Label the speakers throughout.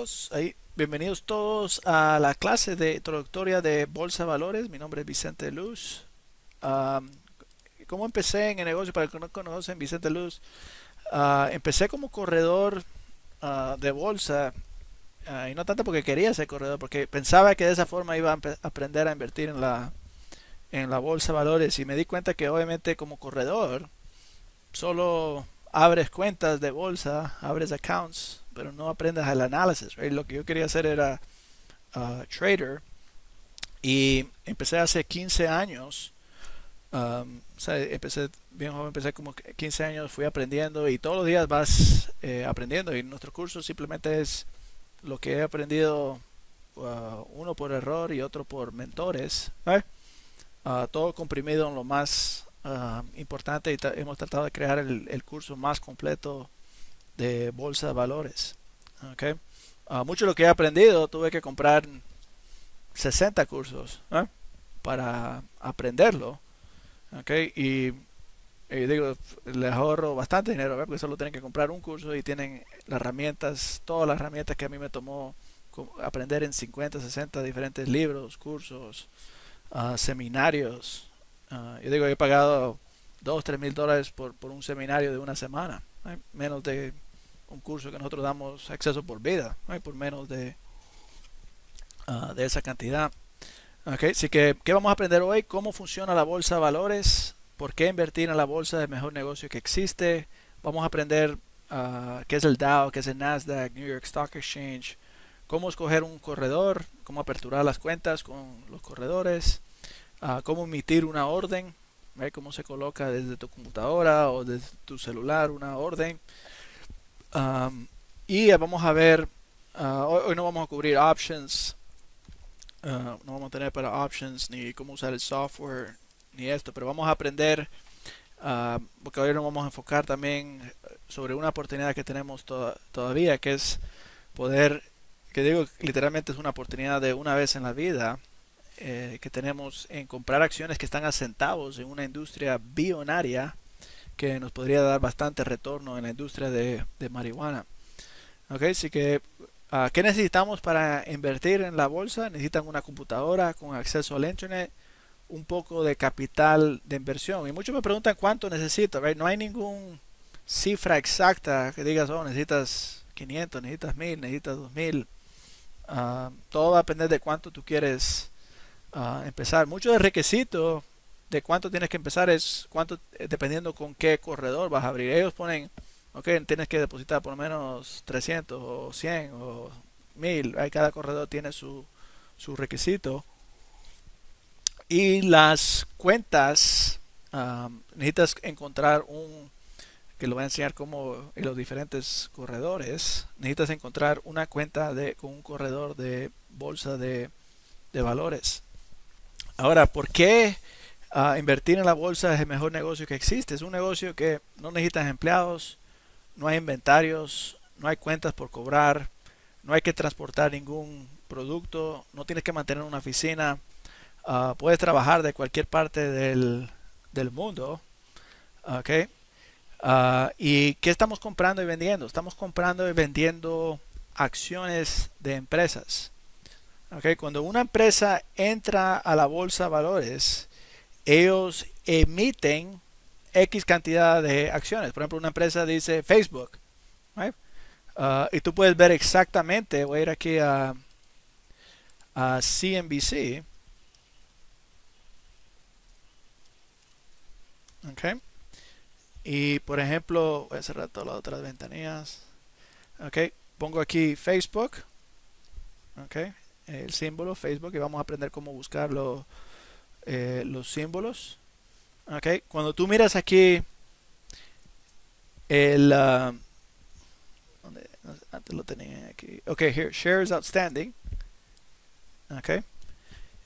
Speaker 1: bienvenidos. Ahí, bienvenidos todos a la clase de introductoria de Bolsa Valores. Mi nombre es Vicente Luz. ¿Cómo empecé en el negocio? Para los que no conocen, Vicente Luz. Ah, empecé como corredor ah, de bolsa. Ah, y no tanto porque quería ser corredor, porque pensaba que de esa forma iba a aprender a invertir en la, en la bolsa valores. Y me di cuenta que obviamente como corredor solo abres cuentas de bolsa, abres accounts pero no aprendas el análisis. Lo que yo quería hacer era uh, trader y empecé hace 15 años. Um, empecé bien joven, empecé como 15 años, fui aprendiendo y todos los días vas eh, aprendiendo. Y nuestro curso simplemente es lo que he aprendido, uh, uno por error y otro por mentores. Uh, todo comprimido en lo más importante y hemos tratado de crear el curso más completo de bolsa de valores. Ah, mucho de lo que he aprendido tuve que comprar 60 cursos ¿eh? para aprenderlo. Y, digo, les ahorro bastante dinero, ¿eh? porque solo tienen que comprar un curso y tienen las herramientas, todas las herramientas que a mí me tomó aprender en 50, 60 diferentes libros, cursos, ah, seminarios. Ah, yo digo, he pagado 2, 3 mil dólares por un seminario de una semana menos de un curso que nosotros damos acceso por vida, por menos de, ah, de esa cantidad. Okay, así que, ¿qué vamos a aprender hoy? ¿Cómo funciona la bolsa de valores? ¿Por qué invertir en la bolsa es mejor negocio que existe? Vamos a aprender ah, qué es el Dow, qué es el Nasdaq, New York Stock Exchange, cómo escoger un corredor, cómo aperturar las cuentas con los corredores, ah, cómo emitir una orden cómo se coloca desde tu computadora o desde tu celular una orden. y vamos a ver, ah, hoy, no vamos a cubrir options, ah, no vamos a tener para options ni cómo usar el software ni esto, pero vamos a aprender, ah, porque hoy nos vamos a enfocar también sobre una oportunidad que tenemos todavía, que es poder, que digo literalmente es una oportunidad de una vez en la vida, eh, que tenemos en comprar acciones que están a centavos en una industria bionaria que nos podría dar bastante retorno en la industria de, de marihuana. Ok, así que, ah, ¿qué necesitamos para invertir en la bolsa? Necesitan una computadora con acceso al internet, un poco de capital de inversión. Y muchos me preguntan cuánto necesito, No hay ninguna cifra exacta que digas, oh, necesitas 500, necesitas 1000, necesitas 2000. Ah, todo va a depender de cuánto tú quieres empezar. Muchos de requisito de cuánto tienes que empezar es cuánto, eh, dependiendo con qué corredor vas a abrir. Ellos ponen, ok, tienes que depositar por lo menos 300 o 100 o 1000. cada corredor tiene su, su requisito. Y las cuentas, necesitas encontrar un, que lo voy a enseñar como en los diferentes corredores, necesitas encontrar una cuenta de, con un corredor de bolsa de, de valores. Ahora, ¿por qué ah, invertir en la bolsa es el mejor negocio que existe? Es un negocio que no necesitas empleados, no hay inventarios, no hay cuentas por cobrar, no hay que transportar ningún producto, no tienes que mantener una oficina, ah, puedes trabajar de cualquier parte del, mundo. Ah, ¿Y qué estamos comprando y vendiendo? Estamos comprando y vendiendo acciones de empresas. Okay, cuando una empresa entra a la bolsa valores, ellos emiten X cantidad de acciones. Por ejemplo, una empresa dice Facebook. Uh, y tú puedes ver exactamente, voy a ir aquí a, a CNBC. Okay. Y por ejemplo, voy a cerrar todas las otras ventanillas. Okay. Pongo aquí Facebook. Okay el símbolo Facebook y vamos a aprender cómo buscar eh, los, símbolos. Okay. Cuando tú miras aquí el... Ah, antes lo tenía aquí. Ok, here, shares outstanding. Okay.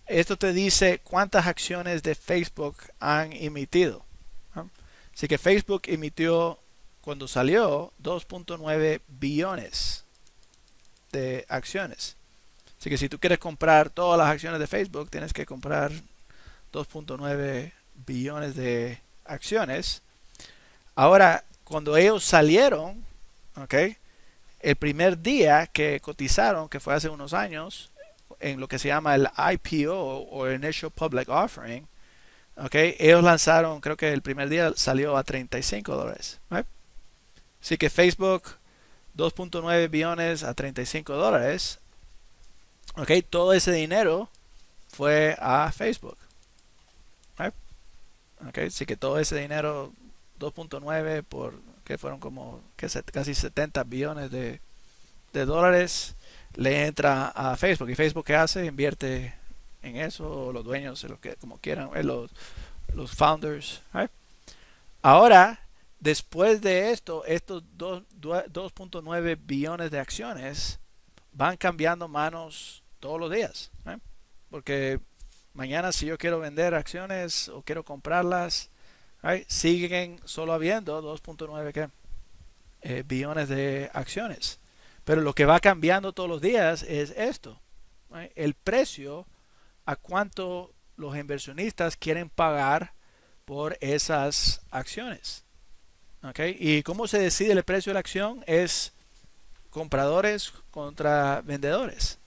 Speaker 1: Esto te dice cuántas acciones de Facebook han emitido. Así que Facebook emitió cuando salió 2.9 billones de acciones. Así que si tú quieres comprar todas las acciones de Facebook, tienes que comprar 2.9 billones de acciones. Ahora, cuando ellos salieron, El primer día que cotizaron, que fue hace unos años, en lo que se llama el IPO o Initial Public Offering, Ellos lanzaron, creo que el primer día salió a 35 dólares. Así que Facebook, 2.9 billones a 35 dólares todo ese dinero fue a Facebook. así que todo ese dinero, 2.9 por que fueron como casi 70 billones de, dólares, le entra a Facebook. ¿Y Facebook qué hace? Invierte en eso, los dueños, que, como quieran, eh, los, los founders. Ahora, después de esto, estos 2.9 billones de acciones van cambiando manos todos los días. ¿eh? Porque mañana si yo quiero vender acciones o quiero comprarlas, ¿eh? siguen solo habiendo 2.9 eh, billones de acciones. Pero lo que va cambiando todos los días es esto. El precio a cuánto los inversionistas quieren pagar por esas acciones. ¿Y cómo se decide el precio de la acción? Es compradores contra vendedores.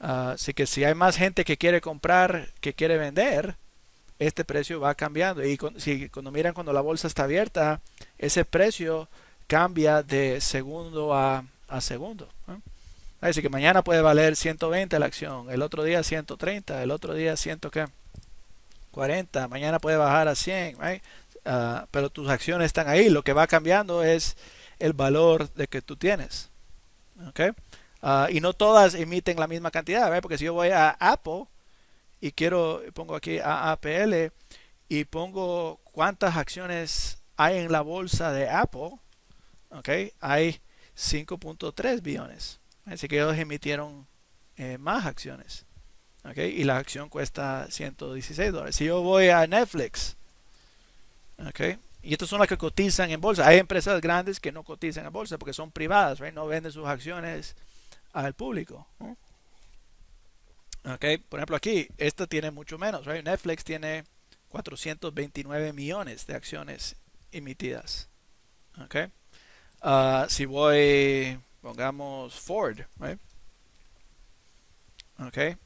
Speaker 1: Ah, así que si hay más gente que quiere comprar que quiere vender, este precio va cambiando. Y si cuando miran cuando la bolsa está abierta, ese precio cambia de segundo a, segundo. Así que mañana puede valer 120 la acción, el otro día 130, el otro día 140, mañana puede bajar a 100, ah, pero tus acciones están ahí. Lo que va cambiando es el valor de que tú tienes. ¿Okay? Ah, y no todas emiten la misma cantidad, porque si yo voy a Apple y quiero, pongo aquí a APL y pongo cuántas acciones hay en la bolsa de Apple, ¿okay? hay 5.3 billones. Así que ellos emitieron eh, más acciones. ¿okay? Y la acción cuesta 116 dólares. Si yo voy a Netflix, ¿okay? Y estas son las que cotizan en bolsa. Hay empresas grandes que no cotizan en bolsa porque son privadas, no venden sus acciones al público. Por ejemplo, aquí, esta tiene mucho menos. Netflix tiene 429 millones de acciones emitidas. Ah, si voy, pongamos Ford, right? okay.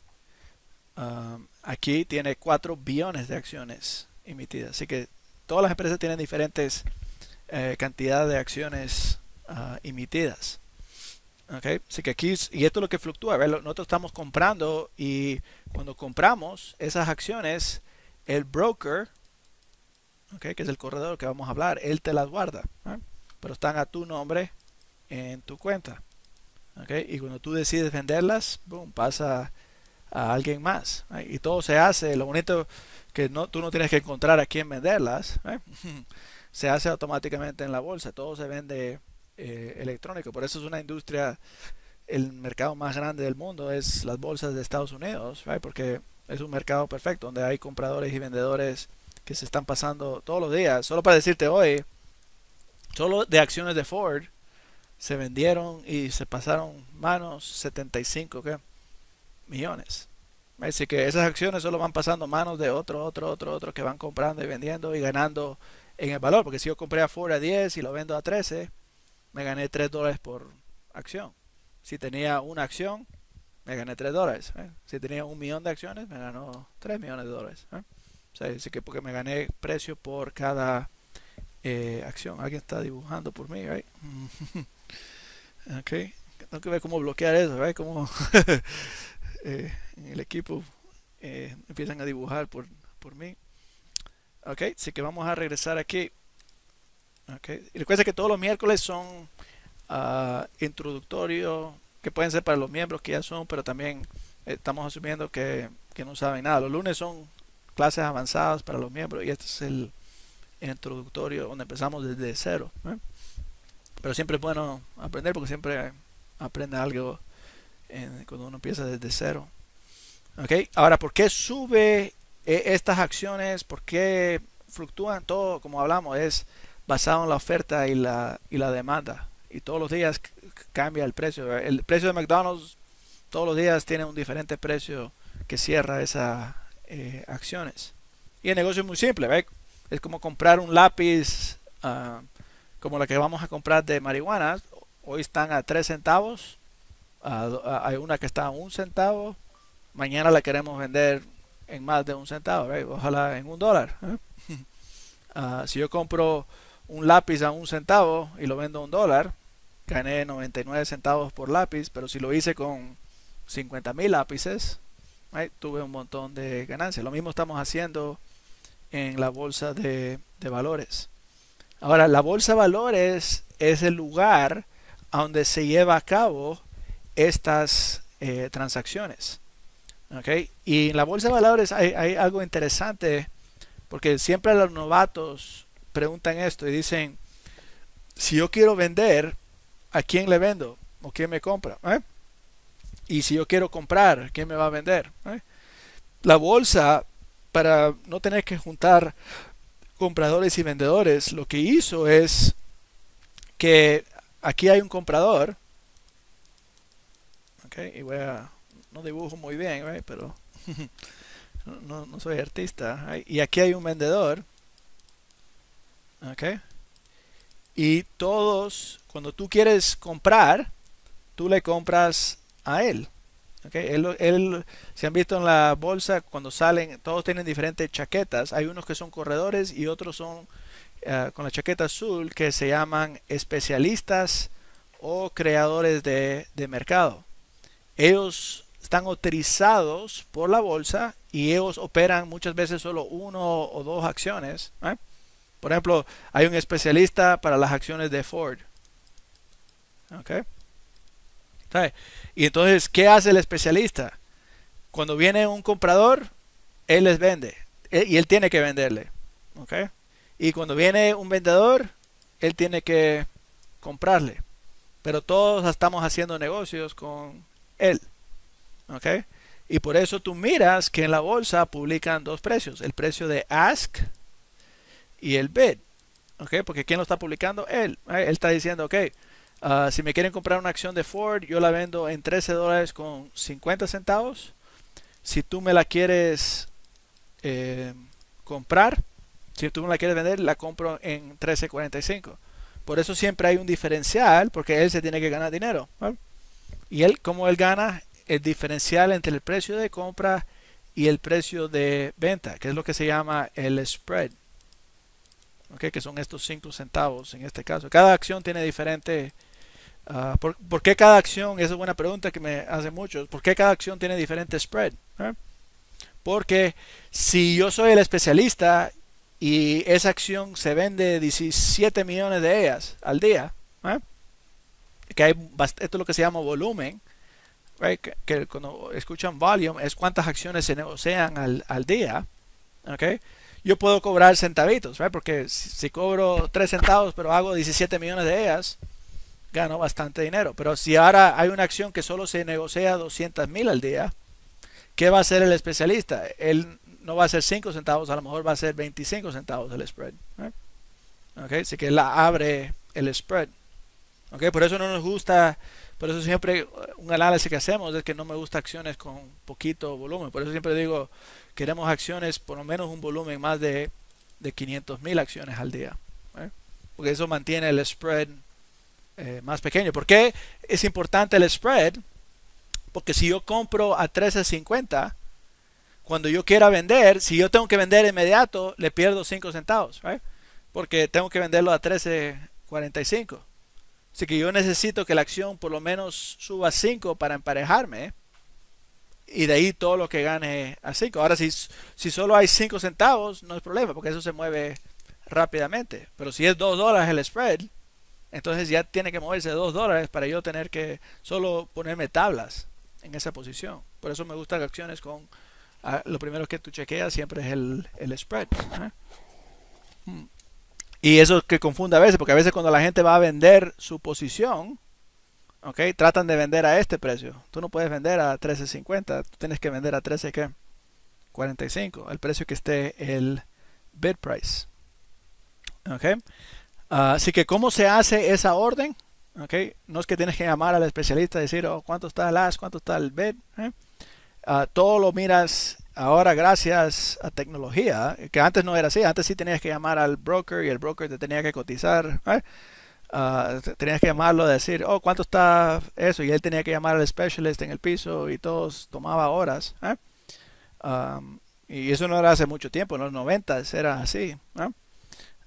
Speaker 1: Ah, aquí tiene 4 billones de acciones emitidas. Así que todas las empresas tienen diferentes eh, cantidades de acciones ah, emitidas. Okay. Así que aquí, y esto es lo que fluctúa, ver, nosotros estamos comprando y cuando compramos esas acciones, el broker, okay, que es el corredor que vamos a hablar, él te las guarda, pero están a tu nombre en tu cuenta. Okay. Y cuando tú decides venderlas, boom, pasa a alguien más. ¿eh? Y todo se hace, lo bonito que no, tú no tienes que encontrar a quién venderlas, ¿eh? se hace automáticamente en la bolsa, todo se vende eh, electrónico. Por eso es una industria, el mercado más grande del mundo es las bolsas de Estados Unidos, porque es un mercado perfecto, donde hay compradores y vendedores que se están pasando todos los días. Solo para decirte hoy, solo de acciones de Ford se vendieron y se pasaron manos 75, millones. Así que esas acciones solo van pasando manos de otro, otro, otro, otro que van comprando y vendiendo y ganando en el valor. Porque si yo compré a 10 y lo vendo a 13, me gané 3 dólares por acción. Si tenía una acción, me gané 3 dólares. ¿eh? Si tenía un millón de acciones, me ganó 3 millones de dólares. ¿eh? O sea, así que porque me gané precio por cada eh, acción. Alguien está dibujando por mí, ok. Tengo que ver cómo bloquear eso, como Eh, en el equipo eh, empiezan a dibujar por, por mí. Ok, así que vamos a regresar aquí. Okay. recuerda que todos los miércoles son ah, introductorios, que pueden ser para los miembros que ya son, pero también estamos asumiendo que, no saben nada. Los lunes son clases avanzadas para los miembros y este es el introductorio donde empezamos desde cero. Pero siempre es bueno aprender porque siempre aprende algo cuando uno empieza desde cero. ¿Ok? Ahora, ¿por qué sube eh, estas acciones? ¿Por qué fluctúan? Todo, como hablamos, es basado en la oferta y la, y la demanda. Y todos los días cambia el precio. El precio de McDonald's todos los días tiene un diferente precio que cierra esas eh, acciones. Y el negocio es muy simple, Es como comprar un lápiz ah, como la que vamos a comprar de marihuana. Hoy están a 3 centavos hay una que está a un centavo, mañana la queremos vender en más de un centavo, ojalá en un dólar. ¿eh? Ah, si yo compro un lápiz a un centavo y lo vendo a un dólar, gané 99 centavos por lápiz, pero si lo hice con 50 mil lápices, tuve un montón de ganancias. Lo mismo estamos haciendo en la bolsa de, de valores. Ahora, la bolsa de valores es el lugar a donde se lleva a cabo estas eh, transacciones. Y en la bolsa de valores hay, algo interesante, porque siempre los novatos preguntan esto y dicen, si yo quiero vender, ¿a quién le vendo? ¿O quién me compra? ¿eh? Y si yo quiero comprar, ¿quién me va a vender? ¿Eh? La bolsa, para no tener que juntar compradores y vendedores, lo que hizo es que aquí hay un comprador y voy a, no dibujo muy bien, pero no, soy artista. Y aquí hay un vendedor, Y todos, cuando tú quieres comprar, tú le compras a él. Okay. Él, él, han visto en la bolsa, cuando salen, todos tienen diferentes chaquetas. Hay unos que son corredores y otros son eh, con la chaqueta azul que se llaman especialistas o creadores de, de mercado. Ellos están autorizados por la bolsa y ellos operan muchas veces solo uno o dos acciones. ¿eh? Por ejemplo, hay un especialista para las acciones de Ford. ¿Okay? Y entonces, ¿qué hace el especialista? Cuando viene un comprador, él les vende e, y él tiene que venderle. ¿ok? Y cuando viene un vendedor, él tiene que comprarle. Pero todos estamos haciendo negocios con él. ¿Ok? Y por eso tú miras que en la bolsa publican dos precios, el precio de ask y el bid. ¿Ok? Porque ¿quién lo está publicando? Él. Él está diciendo, ok, ah, si me quieren comprar una acción de Ford, yo la vendo en 13 dólares con 50 centavos. Si tú me la quieres eh, comprar, si tú me la quieres vender, la compro en 13.45. Por eso siempre hay un diferencial, porque él se tiene que ganar dinero. Y él, como él gana el diferencial entre el precio de compra y el precio de venta, que es lo que se llama el spread. Okay, que son estos 5 centavos en este caso. Cada acción tiene diferente... Ah, por, qué cada acción? Esa es una pregunta que me hacen muchos. ¿Por qué cada acción tiene diferente spread? ¿Eh? Porque si yo soy el especialista y esa acción se vende 17 millones de ellas al día, ¿eh? hay esto es lo que se llama volumen, que, cuando escuchan volume es cuántas acciones se negocian al, día, yo puedo cobrar centavitos, porque si, cobro 3 centavos pero hago 17 millones de ellas, gano bastante dinero. Pero si ahora hay una acción que solo se negocia 200 mil al día, ¿qué va a hacer el especialista? Él no va a hacer 5 centavos, a lo mejor va a ser 25 centavos el spread. Así que la abre el spread. Por eso no nos gusta, por eso siempre un análisis que hacemos es que no me gusta acciones con poquito volumen. Por eso siempre digo, queremos acciones por lo menos un volumen más de, de 500 mil acciones al día. ¿eh? Porque eso mantiene el spread eh, más pequeño. ¿Por qué es importante el spread? Porque si yo compro a 13.50, cuando yo quiera vender, si yo tengo que vender inmediato, le pierdo 5 centavos, ¿eh? porque tengo que venderlo a 13.45. Así que yo necesito que la acción por lo menos suba 5 para emparejarme. ¿eh? Y de ahí todo lo que gane a 5. Ahora, si, si solo hay 5 centavos, no es problema, porque eso se mueve rápidamente. Pero si es 2 dólares el spread, entonces ya tiene que moverse 2 dólares para yo tener que solo ponerme tablas en esa posición. Por eso me gustan acciones con... Ah, lo primero que tú chequeas siempre es el, el spread. ¿eh? Hmm. Y eso es que confunde a veces, porque a veces cuando la gente va a vender su posición, ¿ok? Tratan de vender a este precio. Tú no puedes vender a 13.50, tú tienes que vender a 13, ¿qué? 45, el precio que esté el bid price. Ah, así que, ¿cómo se hace esa orden? ¿Ok? No es que tienes que llamar al especialista y decir, oh, ¿cuánto está el ask? ¿Cuánto está el bid? ¿eh? Ah, todo lo miras Ahora, gracias a tecnología, que antes no era así, antes sí tenías que llamar al broker y el broker te tenía que cotizar. ¿eh? Ah, tenías que llamarlo, a decir, oh, ¿cuánto está eso? Y él tenía que llamar al specialist en el piso y todo tomaba horas. ¿eh? y eso no era hace mucho tiempo, en los 90 era así. ¿eh?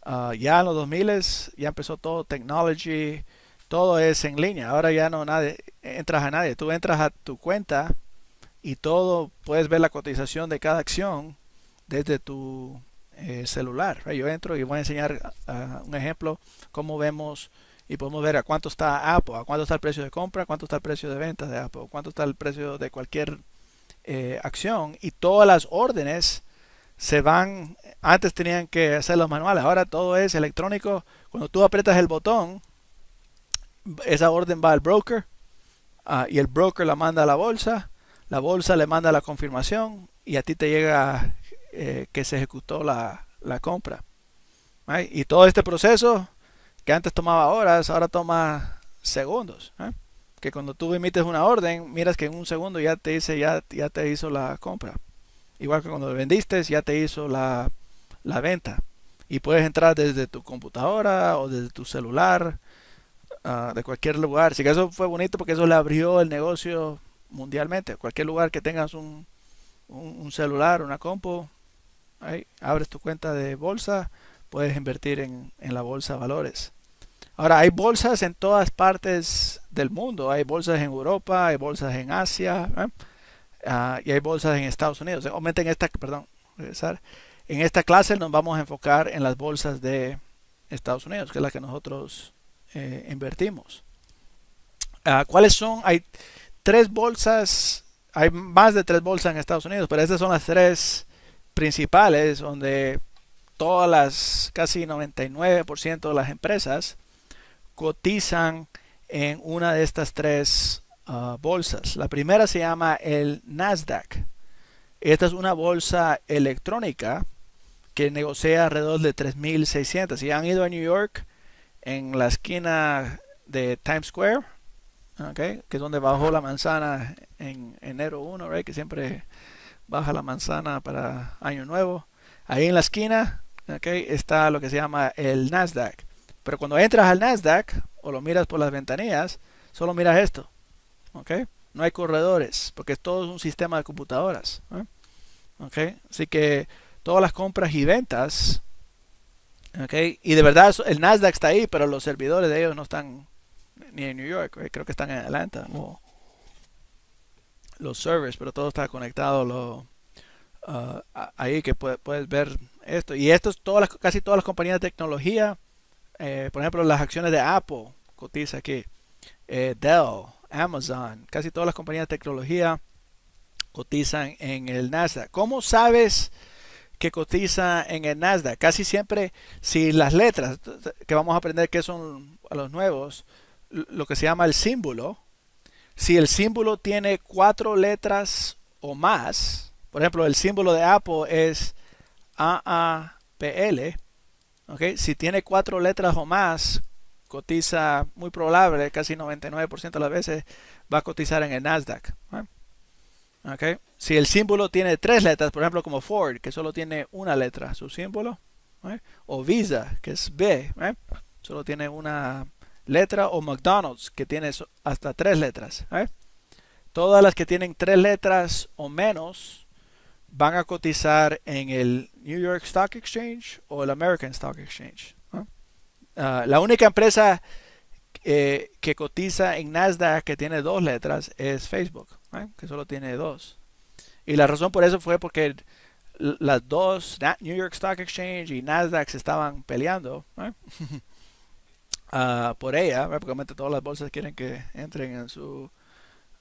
Speaker 1: Ah, ya en los 2000 ya empezó todo technology, todo es en línea. Ahora ya no nadie, entras a nadie. Tú entras a tu cuenta y todo, puedes ver la cotización de cada acción desde tu eh, celular. Yo entro y voy a enseñar un ejemplo cómo vemos y podemos ver a cuánto está Apple, a cuánto está el precio de compra, cuánto está el precio de ventas de Apple, cuánto está el precio de cualquier eh, acción y todas las órdenes se van, antes tenían que hacer los manuales, ahora todo es electrónico, cuando tú aprietas el botón, esa orden va al broker ah, y el broker la manda a la bolsa la bolsa le manda la confirmación y a ti te llega eh, que se ejecutó la, compra. Y todo este proceso que antes tomaba horas, ahora toma segundos. ¿eh? Que cuando tú emites una orden, miras que en un segundo ya te dice, ya, ya te hizo la compra. Igual que cuando vendiste, ya te hizo la, la venta. Y puedes entrar desde tu computadora o desde tu celular, ah, de cualquier lugar. Así que eso fue bonito porque eso le abrió el negocio mundialmente. Cualquier lugar que tengas un, un, celular, una compu, ahí, abres tu cuenta de bolsa, puedes invertir en, en la bolsa de valores. Ahora, hay bolsas en todas partes del mundo. Hay bolsas en Europa, hay bolsas en Asia ¿eh? ah, y hay bolsas en Estados Unidos. Eh, esta, perdón, En esta clase nos vamos a enfocar en las bolsas de Estados Unidos, que es la que nosotros eh, invertimos. Ah, ¿Cuáles son? Hay, tres bolsas, hay más de tres bolsas en Estados Unidos, pero estas son las tres principales donde todas las, casi 99% de las empresas cotizan en una de estas tres ah, bolsas. La primera se llama el Nasdaq. Esta es una bolsa electrónica que negocia alrededor de 3.600. Si han ido a New York, en la esquina de Times Square, okay, que es donde bajó la manzana en enero 1, que siempre baja la manzana para año nuevo. Ahí en la esquina okay, está lo que se llama el Nasdaq. Pero cuando entras al Nasdaq o lo miras por las ventanillas, solo miras esto. Okay. No hay corredores porque todo es un sistema de computadoras. Okay. Así que todas las compras y ventas. Okay. Y de verdad el Nasdaq está ahí, pero los servidores de ellos no están ni en New York, creo que están en Atlanta. los servers, pero todo está conectado lo, ah, ahí que puedes ver esto. Y esto es todas las, casi todas las compañías de tecnología. Eh, por ejemplo, las acciones de Apple cotiza aquí. Eh, Dell, Amazon, casi todas las compañías de tecnología cotizan en el Nasdaq. ¿Cómo sabes que cotiza en el Nasdaq? Casi siempre, si las letras, que vamos a aprender que son a los nuevos, lo que se llama el símbolo, si el símbolo tiene cuatro letras o más, por ejemplo, el símbolo de Apple es AAPL, ¿okay? si tiene cuatro letras o más, cotiza muy probable, casi 99% de las veces va a cotizar en el Nasdaq. Si el símbolo tiene tres letras, por ejemplo, como Ford, que solo tiene una letra, su símbolo, o Visa, que es B, ¿eh? solo tiene una letra o McDonald's que tiene hasta tres letras. ¿eh? Todas las que tienen tres letras o menos van a cotizar en el New York Stock Exchange o el American Stock Exchange. Ah, la única empresa eh, que cotiza en Nasdaq que tiene dos letras es Facebook, ¿eh? que solo tiene dos. Y la razón por eso fue porque las dos, New York Stock Exchange y Nasdaq, se estaban peleando. Ah, por ella, prácticamente todas las bolsas quieren que entren en su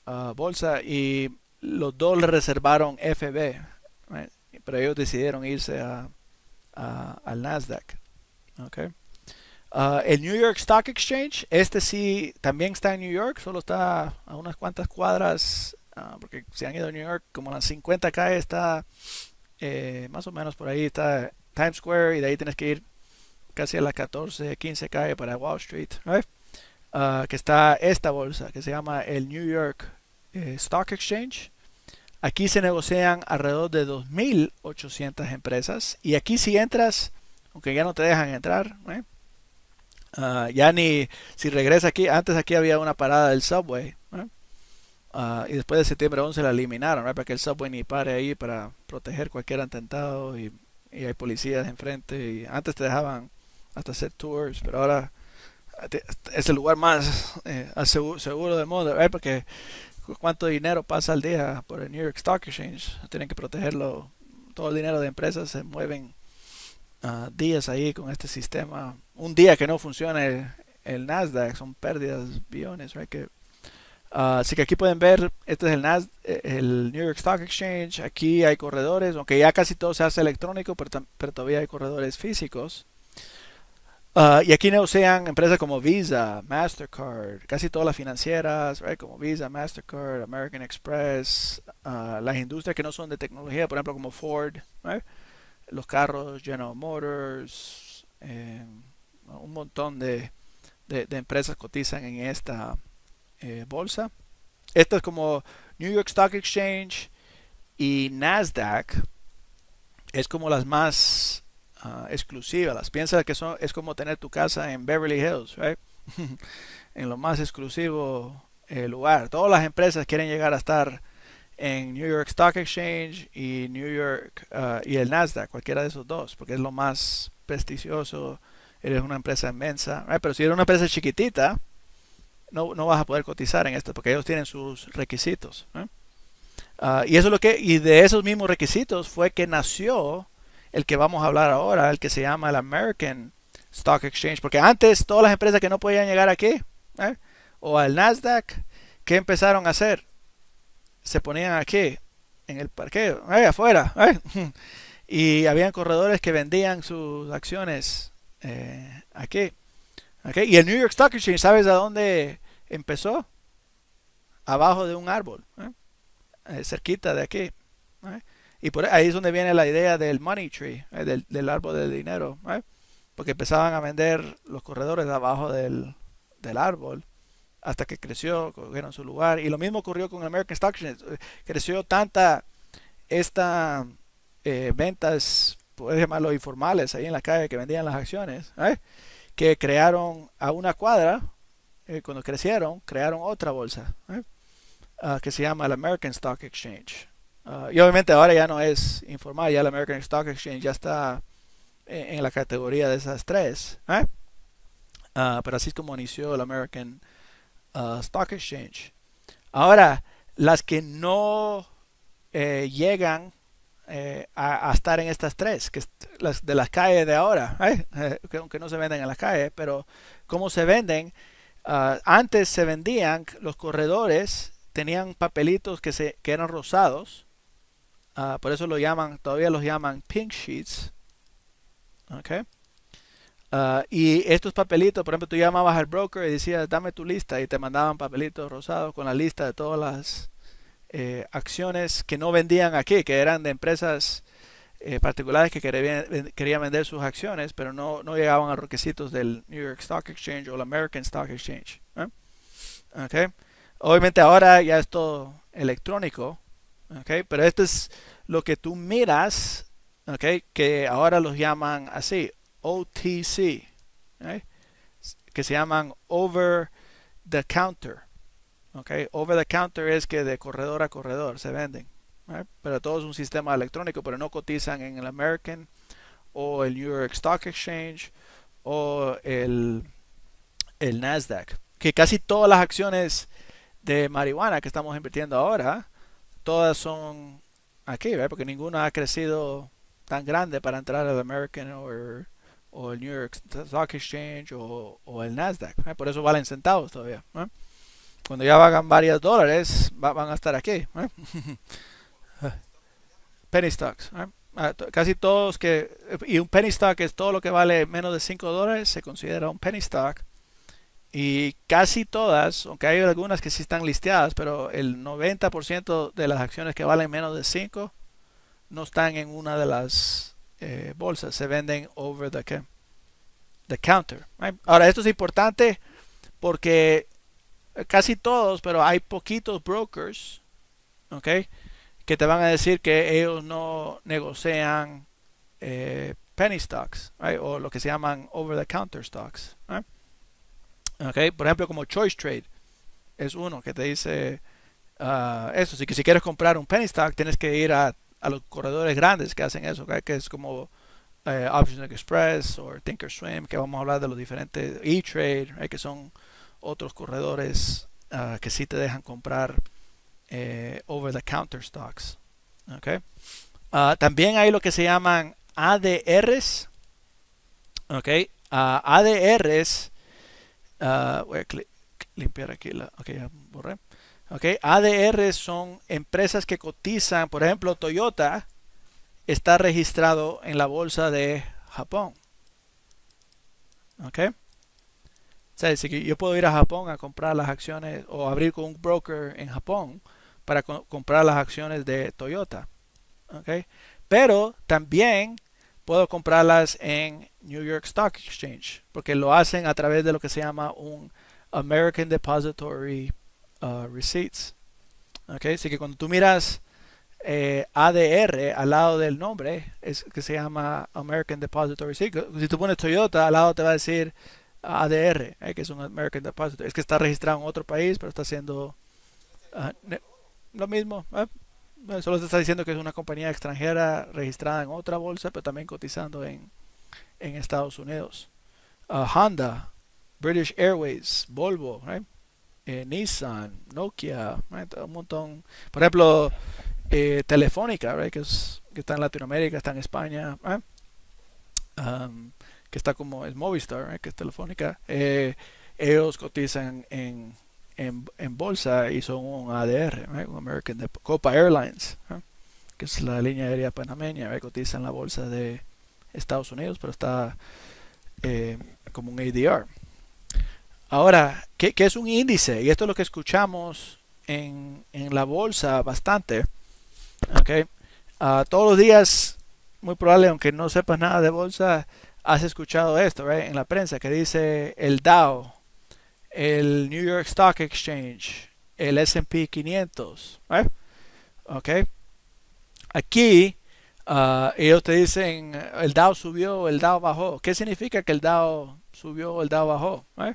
Speaker 1: ah, bolsa y los dos le reservaron FB, pero ellos decidieron irse a, al Nasdaq. Okay. Ah, el New York Stock Exchange, este sí también está en New York, solo está a unas cuantas cuadras, porque si han ido a New York, como las 50 acá está eh, más o menos por ahí, está Times Square y de ahí tienes que ir casi a las 14, 15 cae para Wall Street, ah, que está esta bolsa que se llama el New York eh, Stock Exchange. Aquí se negocian alrededor de 2.800 empresas y aquí si entras, aunque ya no te dejan entrar, ah, ya ni si regresas aquí, antes aquí había una parada del subway ah, y después de septiembre 11 la eliminaron para que el subway ni pare ahí para proteger cualquier atentado y, y hay policías enfrente y antes te dejaban hasta hacer tours, pero ahora es el lugar más eh, seguro, del mundo, Porque cuánto dinero pasa al día por el New York Stock Exchange, tienen que protegerlo, todo el dinero de empresas se mueven ah, días ahí con este sistema, un día que no funcione el, Nasdaq, son pérdidas, billones, ah, así que aquí pueden ver, este es el, eh, el New York Stock Exchange, aquí hay corredores, aunque ya casi todo se hace electrónico, pero todavía hay corredores físicos. Ah, y aquí no sean empresas como Visa, Mastercard, casi todas las financieras, como Visa, Mastercard, American Express, ah, las industrias que no son de tecnología, por ejemplo como Ford, los carros, General Motors, em, un montón de, empresas cotizan en esta eh, bolsa. Estas es como New York Stock Exchange y Nasdaq es como las más Ah, exclusiva exclusivas. Las piensas que son, es como tener tu casa en Beverly Hills, en lo más exclusivo eh, lugar. Todas las empresas quieren llegar a estar en New York Stock Exchange y New York ah, y el Nasdaq, cualquiera de esos dos, porque es lo más prestigioso. Eres una empresa inmensa, pero si eres una empresa chiquitita, no, no, vas a poder cotizar en esto, porque ellos tienen sus requisitos. Ah, y eso es lo que y de esos mismos requisitos fue que nació el que vamos a hablar ahora, el que se llama el American Stock Exchange. Porque antes todas las empresas que no podían llegar aquí ¿eh? o al Nasdaq, ¿qué empezaron a hacer? Se ponían aquí, en el parqueo, ahí ¿eh? afuera. ¿eh? Y habían corredores que vendían sus acciones aquí. Y el New York Stock Exchange, ¿sabes a dónde empezó? Abajo de un árbol, cerquita de aquí. Y por ahí es donde viene la idea del money tree, eh, del, árbol del dinero. Eh, porque empezaban a vender los corredores abajo del, árbol hasta que creció, cogieron su lugar. Y lo mismo ocurrió con American Stock Exchange. Eh, creció tanta esta ventas, puedes llamarlo informales, ahí en la calle que vendían las acciones, que crearon a una cuadra, cuando crecieron, crearon otra bolsa, ah, que se llama el American Stock Exchange. Ah, y obviamente ahora ya no es informal, ya el American Stock Exchange ya está en, la categoría de esas tres. ¿eh? Ah, pero así es como inició el American ah, Stock Exchange. Ahora, las que no eh, llegan eh, a, estar en estas tres, que las de las calles de ahora, aunque no se venden en las calles, pero cómo se venden, antes se vendían los corredores tenían papelitos que, se, que eran rosados Ah, por eso lo llaman, todavía los llaman pink sheets. Okay. Ah, y estos papelitos, por ejemplo, tú llamabas al broker y decías, dame tu lista, y te mandaban papelitos rosados con la lista de todas las eh, acciones que no vendían aquí, que eran de empresas eh, particulares que querían, vender sus acciones, pero no, llegaban a requisitos del New York Stock Exchange o el American Stock Exchange. ¿eh? Obviamente ahora ya es todo electrónico, Okay, pero esto es lo que tú miras, okay, que ahora los llaman así, OTC, que se llaman over the counter. Over the counter es que de corredor a corredor se venden, pero todo es un sistema electrónico, pero no cotizan en el American o el New York Stock Exchange o el, el Nasdaq. Que casi todas las acciones de marihuana que estamos invirtiendo ahora, todas son aquí, Porque ninguna ha crecido tan grande para entrar al American o, el New York Stock Exchange o, el Nasdaq. Por eso valen centavos todavía. Cuando ya vagan varios dólares, van a estar aquí. penny stocks. Ah, casi todos que... Y un penny stock es todo lo que vale menos de 5 dólares, se considera un penny stock. Y casi todas, aunque hay algunas que sí están listeadas, pero el 90% de las acciones que valen menos de 5 no están en una de las eh, bolsas, se venden over the, the counter. Ahora, esto es importante porque casi todos, pero hay poquitos brokers, okay, Que te van a decir que ellos no negocian eh, penny stocks, right? O lo que se llaman over the counter stocks, right? Por ejemplo, como Choice Trade es uno que te dice ah, eso. Así que si quieres comprar un penny stock, tienes que ir a, los corredores grandes que hacen eso, que es como eh, Option Express o Swim, que vamos a hablar de los diferentes E-Trade, que son otros corredores ah, que sí te dejan comprar eh, over-the-counter stocks. Ah, también hay lo que se llaman ADRs. Okay. ADRs Ah, voy a limpiar aquí la. Ok, ya borré. Ok, ADR son empresas que cotizan. Por ejemplo, Toyota está registrado en la bolsa de Japón. Ok. O sea, yo puedo ir a Japón a comprar las acciones o abrir con un broker en Japón para comprar las acciones de Toyota. ok, Pero también puedo comprarlas en New York Stock Exchange, porque lo hacen a través de lo que se llama un American Depository uh, Receipts. Okay, así que cuando tú miras eh, ADR al lado del nombre, es que se llama American Depository Receipts. Si tú pones Toyota al lado te va a decir ADR, eh, que es un American Depository. Es que está registrado en otro país, pero está haciendo ah, lo mismo. Eh. Solo se está diciendo que es una compañía extranjera registrada en otra bolsa, pero también cotizando en, en Estados Unidos. Uh, Honda, British Airways, Volvo, eh, Nissan, Nokia, un montón. Por ejemplo, eh, Telefónica, que, que, está en Latinoamérica, está en España, um, que está como es Movistar, que es Telefónica. Eh, ellos cotizan en en, bolsa y son un ADR, ¿eh? American Copa Airlines, ¿eh? que es la línea aérea panameña, ¿eh? cotiza en la bolsa de Estados Unidos, pero está como un ADR. Ahora, ¿qué, es un índice? Y esto es lo que escuchamos en, la bolsa bastante. Okay. Ah, todos los días, muy probable, aunque no sepas nada de bolsa, has escuchado esto en la prensa que dice el Dow el New York Stock Exchange, el SP 500. ¿eh? ¿Ok? Aquí ah, ellos te dicen el Dow subió, el Dow bajó. ¿Qué significa que el Dow subió o el Dow bajó? ¿Eh?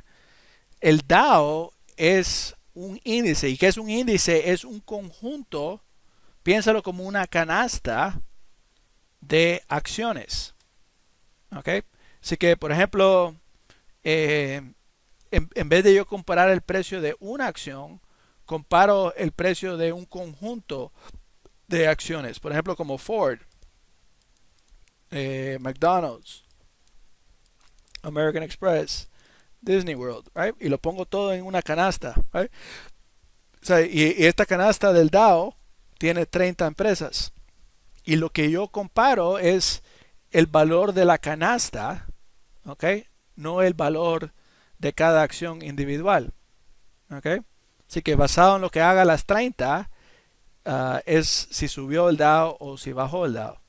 Speaker 1: El Dow es un índice. ¿Y qué es un índice? Es un conjunto, piénsalo como una canasta de acciones. ¿Ok? Así que, por ejemplo, eh, en, vez de yo comparar el precio de una acción, comparo el precio de un conjunto de acciones. Por ejemplo, como Ford, eh, McDonald's, American Express, Disney World, right? Y lo pongo todo en una canasta, y, esta canasta del DAO tiene 30 empresas. Y lo que yo comparo es el valor de la canasta, No el valor de cada acción individual. ¿Okay? Así que basado en lo que haga las 30, ah, es si subió el DAO o si bajó el DAO.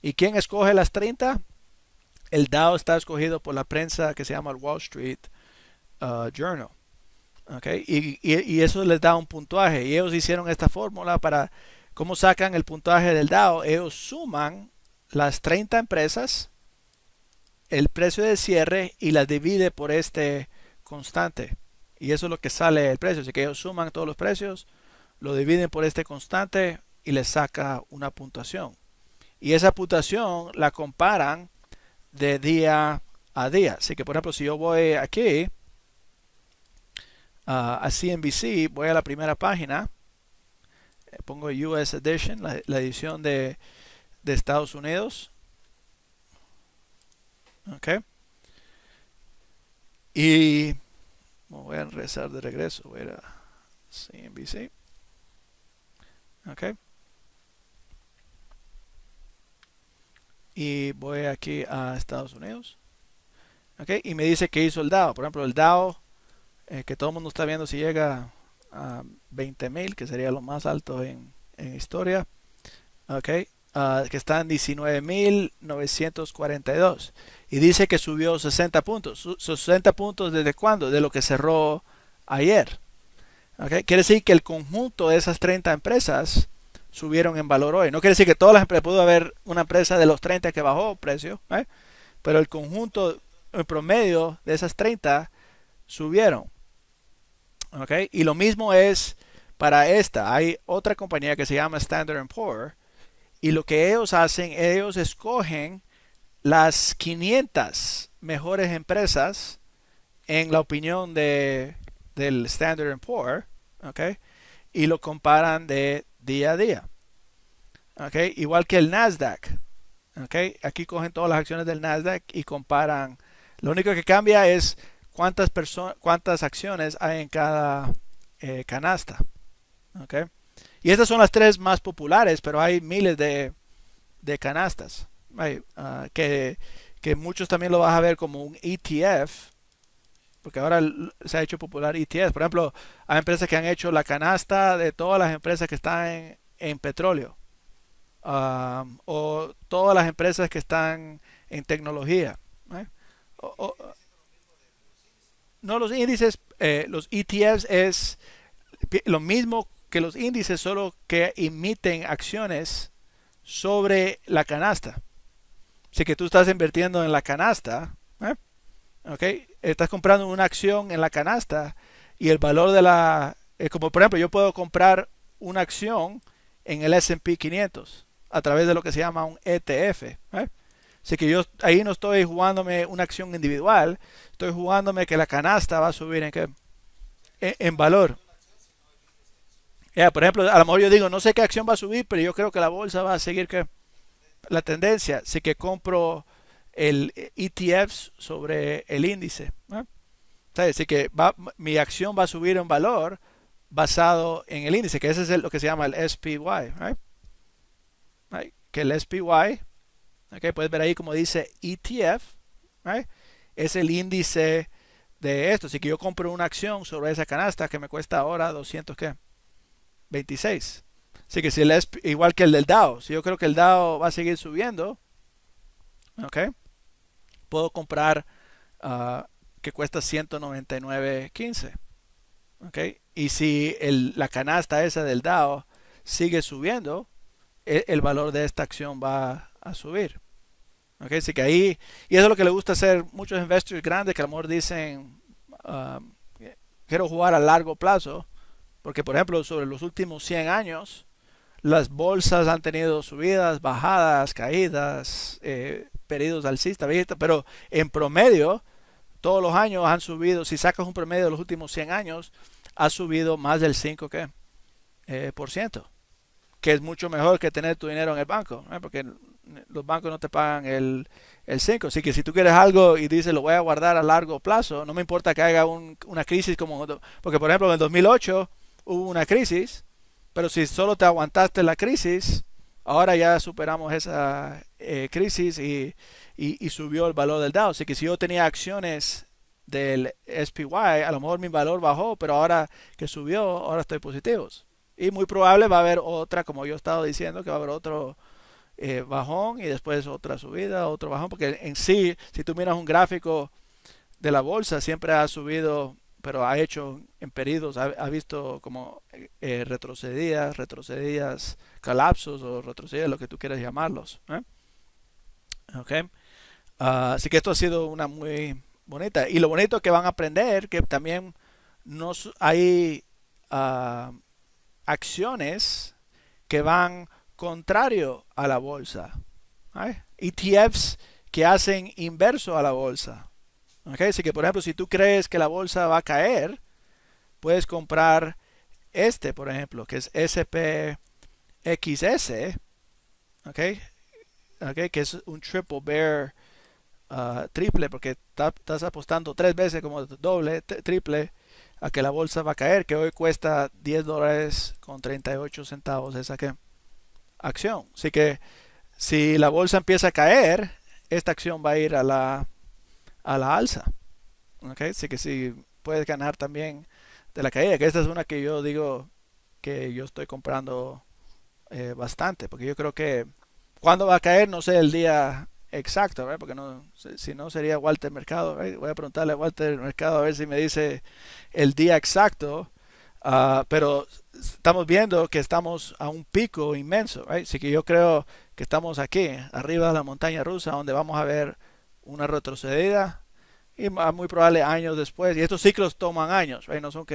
Speaker 1: ¿Y quién escoge las 30? El DAO está escogido por la prensa que se llama el Wall Street ah, Journal. ¿Okay? Y, eso les da un puntuaje. Y ellos hicieron esta fórmula para cómo sacan el puntaje del DAO. Ellos suman las 30 empresas el precio de cierre y la divide por este constante. Y eso es lo que sale el precio. Así que ellos suman todos los precios, lo dividen por este constante y les saca una puntuación. Y esa puntuación la comparan de día a día. Así que, por ejemplo, si yo voy aquí a CNBC, voy a la primera página, eh, pongo US Edition, la, edición de, de Estados Unidos Okay. Y voy a regresar de regreso. Voy a, CNBC. Y voy aquí a Estados Unidos. Ok. Y me dice que hizo el DAO. Por ejemplo, el DAO eh, que todo el mundo está viendo si llega a 20.000, que sería lo más alto en, en historia. Ok. Ah, que está en 19.942. Y dice que subió 60 puntos. 60 puntos desde cuándo? De lo que cerró ayer. Quiere decir que el conjunto de esas 30 empresas subieron en valor hoy. No quiere decir que todas las empresas, pudo haber una empresa de los 30 que bajó precio, ¿eh? pero el conjunto, el promedio de esas 30 subieron. Y lo mismo es para esta. Hay otra compañía que se llama Standard Poor y lo que ellos hacen, ellos escogen las 500 mejores empresas en la opinión de, del Standard Poor, Y lo comparan de día a día, Igual que el Nasdaq, Aquí cogen todas las acciones del Nasdaq y comparan. Lo único que cambia es cuántas, personas, cuántas acciones hay en cada eh, canasta, Y estas son las tres más populares, pero hay miles de canastas. Ah, que, muchos también lo vas a ver como un ETF, porque ahora se ha hecho popular ETF. Por ejemplo, hay empresas que han hecho la canasta de todas las empresas que están en, petróleo, o todas las empresas que están en tecnología. ¿eh? no, los índices, eh, los ETFs es lo mismo que los índices, solo que emiten acciones sobre la canasta si que tú estás invirtiendo en la canasta, ¿eh? ¿ok? estás comprando una acción en la canasta y el valor de la, como por ejemplo, yo puedo comprar una acción en el S&P 500 a través de lo que se llama un ETF. ¿eh? Así que yo ahí no estoy jugándome una acción individual, estoy jugándome que la canasta va a subir en, qué? en, valor. por ejemplo, a lo mejor yo digo, no sé qué acción va a subir, pero yo creo que la bolsa va a seguir que la tendencia, si que compro el ETF eh, e sobre el índice. sea, Así que va, mi acción va a subir en valor basado en el índice, que ese es lo que se llama el SPY. Que el SPY, okay, puedes ver ahí como dice ETF, es el índice de esto. si que yo compro una acción sobre esa canasta que me cuesta ahora 200, ¿qué? 26. Así que si el igual que el del DAO, si yo creo que el DAO va a seguir subiendo, puedo comprar ah, que cuesta 199.15. y si el, la canasta esa del DAO sigue subiendo, e, el, valor de esta acción va a subir. Okay, así que ahí, y eso es lo que le gusta hacer muchos investors grandes que a lo mejor dicen, ah, quiero jugar a largo plazo, porque por ejemplo, sobre los últimos 100 años, las bolsas han tenido subidas, bajadas, caídas, eh, periodos alcistas, pero en promedio, todos los años han subido, si sacas un promedio de los últimos 100 años, ha subido más del 5 que, eh, por ciento, que es mucho mejor que tener tu dinero en el banco, ¿eh? porque los bancos no te pagan el, el 5. Así que si tú quieres algo y dices lo voy a guardar a largo plazo, no me importa que haya una crisis como... Porque por ejemplo en 2008 hubo una crisis pero si solo te aguantaste la crisis, ahora ya superamos esa eh, crisis y, subió el valor del Dow. Así que si yo tenía acciones del SPY, a lo mejor mi valor bajó, pero ahora que subió, ahora estoy positivo. Y muy probable va a haber otra, como yo he estado diciendo, que va a haber otro eh, bajón y después otra subida, otro bajón, porque en sí, si tú miras un gráfico de la bolsa, siempre ha subido pero ha hecho en periodos, ha, visto como eh, retrocedidas, retrocedidas, colapsos o retrocedidas, lo que tú quieras llamarlos. ¿eh? Okay. Ah, así que esto ha sido una muy bonita. Y lo bonito que van a aprender que también no hay ah, acciones que van contrario a la bolsa. ETFs ¿eh? e que hacen inverso a la bolsa. Okay, así que, por ejemplo, si tú crees que la bolsa va a caer, puedes comprar este, por ejemplo, que es SPXS, okay, okay, que es un triple bear, ah, triple, porque estás apostando tres veces como doble, triple, a que la bolsa va a caer, que hoy cuesta 10 dólares con 38 centavos esa que, acción. Así que si la bolsa empieza a caer, esta acción va a ir a la a la alza. ¿okay? Así que si puedes ganar también de la caída, que esta es una que yo digo que yo estoy comprando eh, bastante, porque yo creo que cuando va a caer, no sé el día exacto, porque no, si no sería Walter Mercado. Voy a preguntarle a Walter Mercado a ver si me dice el día exacto. Ah, pero estamos viendo que estamos a un pico inmenso. Así que yo creo que estamos aquí, arriba de la montaña rusa, donde vamos a ver una retrocedida y muy probable años después. Y estos ciclos toman años, no son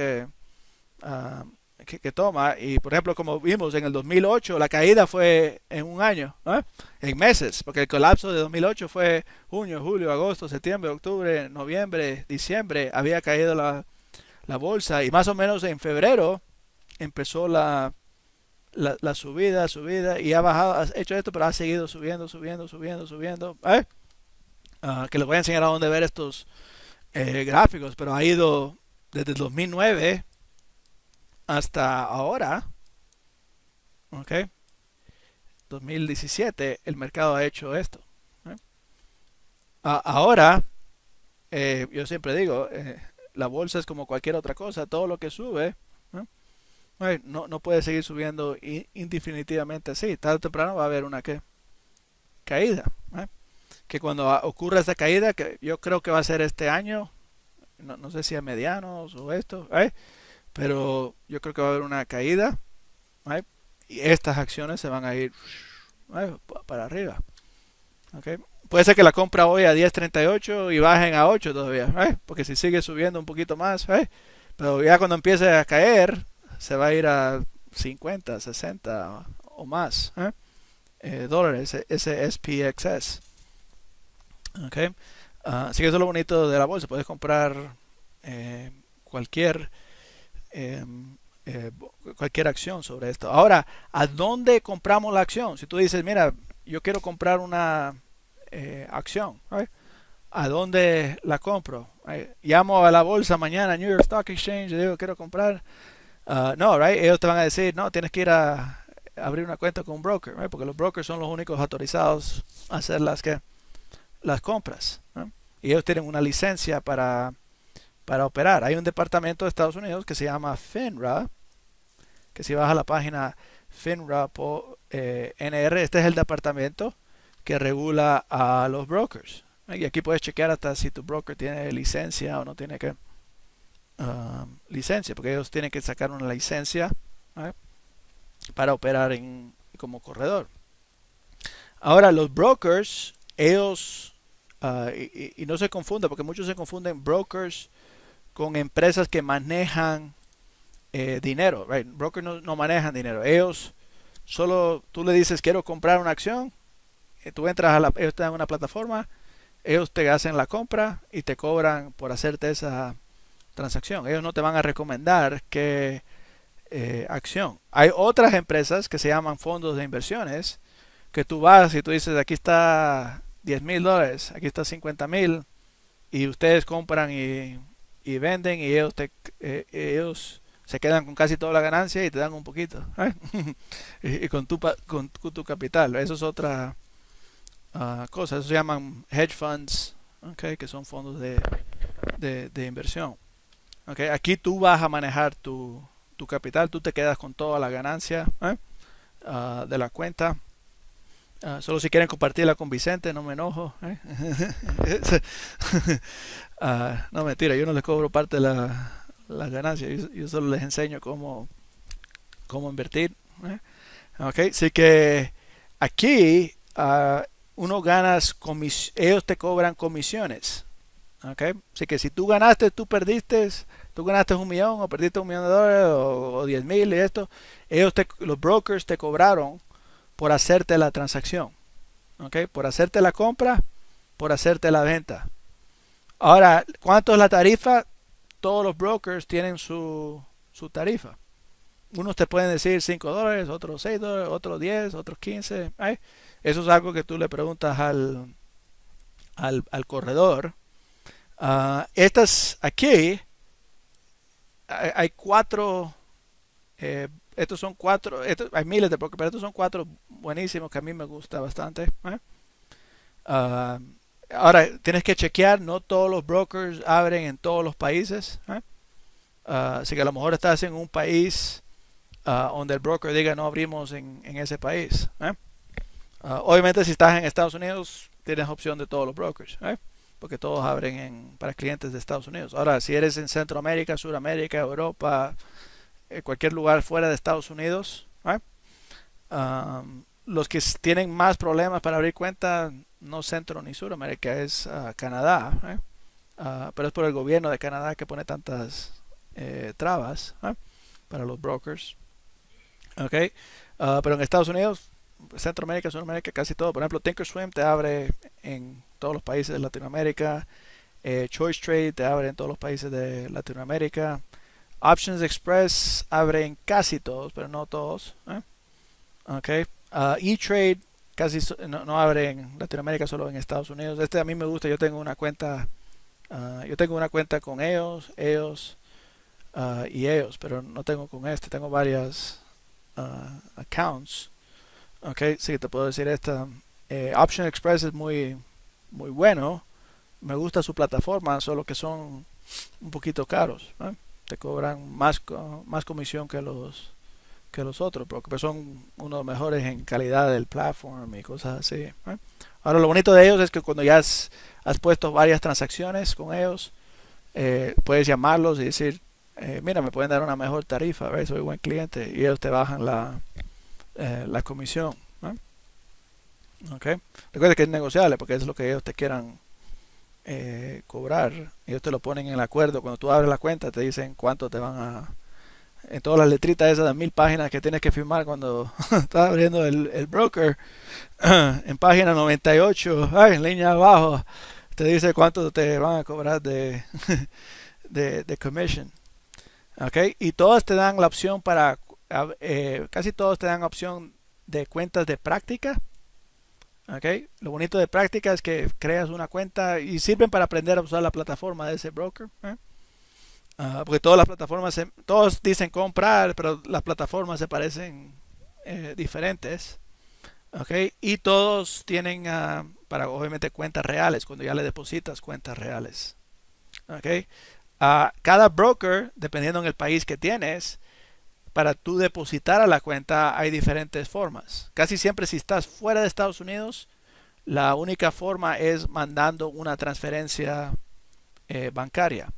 Speaker 1: ah, que, que, toma. Y por ejemplo, como vimos en el 2008, la caída fue en un año, en meses, porque el colapso de 2008 fue junio, julio, agosto, septiembre, octubre, noviembre, diciembre, había caído la, bolsa y más o menos en febrero empezó la, la, subida, subida y ha bajado, ha hecho esto, pero ha seguido subiendo, subiendo, subiendo, subiendo. ¿eh? Ah, que les voy a enseñar a dónde ver estos eh, gráficos, pero ha ido desde 2009 hasta ahora, ¿ok? 2017 el mercado ha hecho esto. ¿eh? ahora, eh, yo siempre digo, la bolsa es como cualquier otra cosa, todo lo que sube, no, no puede seguir subiendo indefinitivamente así. Tarde o temprano va a haber una ¿qué? caída que cuando ocurra esta caída, que yo creo que va a ser este año, no, sé si a medianos o esto, ¿eh? pero yo creo que va a haber una caída ¿eh? y estas acciones se van a ir ¿eh? para arriba. Puede ser que la compra hoy a 10.38 y bajen a 8 todavía, porque si sigue subiendo un poquito más, pero ya cuando empiece a caer, se va a ir a 50, 60 o más dólares, ese SPXS. Okay. Ah, así que eso es lo bonito de la bolsa. Puedes comprar eh, cualquier, em, eh, cualquier acción sobre esto. Ahora, ¿a dónde compramos la acción? Si tú dices, mira, yo quiero comprar una eh, acción, ¿a dónde la compro? Llamo a la bolsa mañana, New York Stock Exchange, y digo, quiero comprar. Ah, no, right? ellos te van a decir, no, tienes que ir a abrir una cuenta con un broker, porque los brokers son los únicos autorizados a hacer las que las compras. Y ellos tienen una licencia para, para operar. Hay un departamento de Estados Unidos que se llama FINRA, que si vas a la página FINRA o eh, NR, este es el departamento que regula a los brokers. Y aquí puedes chequear hasta si tu broker tiene licencia o no tiene que um, licencia, porque ellos tienen que sacar una licencia para operar en, como corredor. Ahora los brokers ellos, ah, y, no se confunda, porque muchos se confunden brokers con empresas que manejan eh, dinero. Brokers no, manejan dinero. Ellos solo tú le dices quiero comprar una acción, eh, tú entras a la, ellos te dan una plataforma, ellos te hacen la compra y te cobran por hacerte esa transacción. Ellos no te van a recomendar qué eh, acción. Hay otras empresas que se llaman fondos de inversiones que tú vas y tú dices aquí está 10 mil dólares, aquí está 50 mil, y ustedes compran y, venden y ellos, te, eh, ellos se quedan con casi toda la ganancia y te dan un poquito ¿eh? y, con, tu, con, tu capital. Eso es otra ah, cosa, eso se llaman hedge funds, okay, que son fondos de, inversión. Okay, aquí tú vas a manejar tu, capital, tú te quedas con toda la ganancia ¿eh? ah, de la cuenta Ah, solo si quieren compartirla con Vicente, no me enojo. ¿eh? Ah, no, mentira, yo no les cobro parte de la, la ganancias Yo, solo les enseño cómo, cómo invertir. ¿eh? Okay, así que aquí ah, uno ganas ellos te cobran comisiones. Okay, así que si tú ganaste, tú perdiste, tú ganaste un millón o perdiste un millón de dólares o, o diez mil y esto, ellos te, los brokers te cobraron por hacerte la transacción. Por hacerte la compra, por hacerte la venta. Ahora, ¿cuánto es la tarifa? Todos los brokers tienen su, su tarifa. Unos te pueden decir 5 dólares, otros 6 dólares, otros 10, otros 15. ¿eh? Eso es algo que tú le preguntas al, al, al corredor. Ah, estas aquí, hay, cuatro, eh, estos son cuatro, hay miles de brokers, pero estos son cuatro buenísimo que a mí me gusta bastante. ¿eh? Ah, ahora, tienes que chequear, no todos los brokers abren en todos los países. ¿eh? Ah, así que a lo mejor estás en un país ah, donde el broker diga no abrimos en, ese país. ¿eh? obviamente si estás en Estados Unidos, tienes opción de todos los brokers. Porque todos abren para clientes de Estados Unidos. Ahora, si eres en Centroamérica, suramérica Europa, cualquier lugar fuera de Estados Unidos, los que tienen más problemas para abrir cuenta, no Centro ni Suramérica, es ah, Canadá. ¿eh? Ah, pero es por el gobierno de Canadá que pone tantas eh, trabas ¿eh? para los brokers. Okay. Ah, pero en Estados Unidos, Centroamérica, Sudamérica, casi todo. Por ejemplo, swim te abre en todos los países de Latinoamérica. Choice Trade te abre en todos los países de Latinoamérica. Options Express abre en casi todos, pero no todos. Okay. Ah, E-Trade casi no, abre en Latinoamérica, solo en Estados Unidos. Este a mí me gusta, yo tengo una cuenta, ah, yo tengo una cuenta con ellos, ellos ah, y ellos, pero no tengo con este, tengo varias accounts. Ok, sí, te puedo decir esta. Eh, Option Express es muy, muy bueno. Me gusta su plataforma, solo que son un poquito caros. Te cobran más, más comisión que los que los otros, porque son unos mejores en calidad del platform y cosas así. ¿eh? Ahora lo bonito de ellos es que cuando ya has, puesto varias transacciones con ellos, eh, puedes llamarlos y decir, eh, mira, me pueden dar una mejor tarifa, a ver, soy buen cliente, y ellos te bajan la, comisión. Okay. Recuerda que es negociable porque es lo que ellos te quieran eh, cobrar. Ellos te lo ponen en el acuerdo. Cuando tú abres la cuenta te dicen cuánto te van a, en todas las letritas esas mil páginas que tienes que firmar cuando estás abriendo el, broker, en página 98, en línea abajo, te dice cuánto te van a cobrar de, de, commission. Okay? Y todas te dan la opción para, eh, casi todos te dan opción de cuentas de práctica. Okay? Lo bonito de práctica es que creas una cuenta y sirven para aprender a usar la plataforma de ese broker. ¿eh? Ah, porque todas las plataformas, todos dicen comprar, pero las plataformas se parecen eh, diferentes. Okay. Y todos tienen, ah, para obviamente, cuentas reales, cuando ya le depositas cuentas reales. Okay. Ah, cada broker, dependiendo en el país que tienes, para tú depositar a la cuenta hay diferentes formas. Casi siempre si estás fuera de Estados Unidos, la única forma es mandando una transferencia eh, bancaria.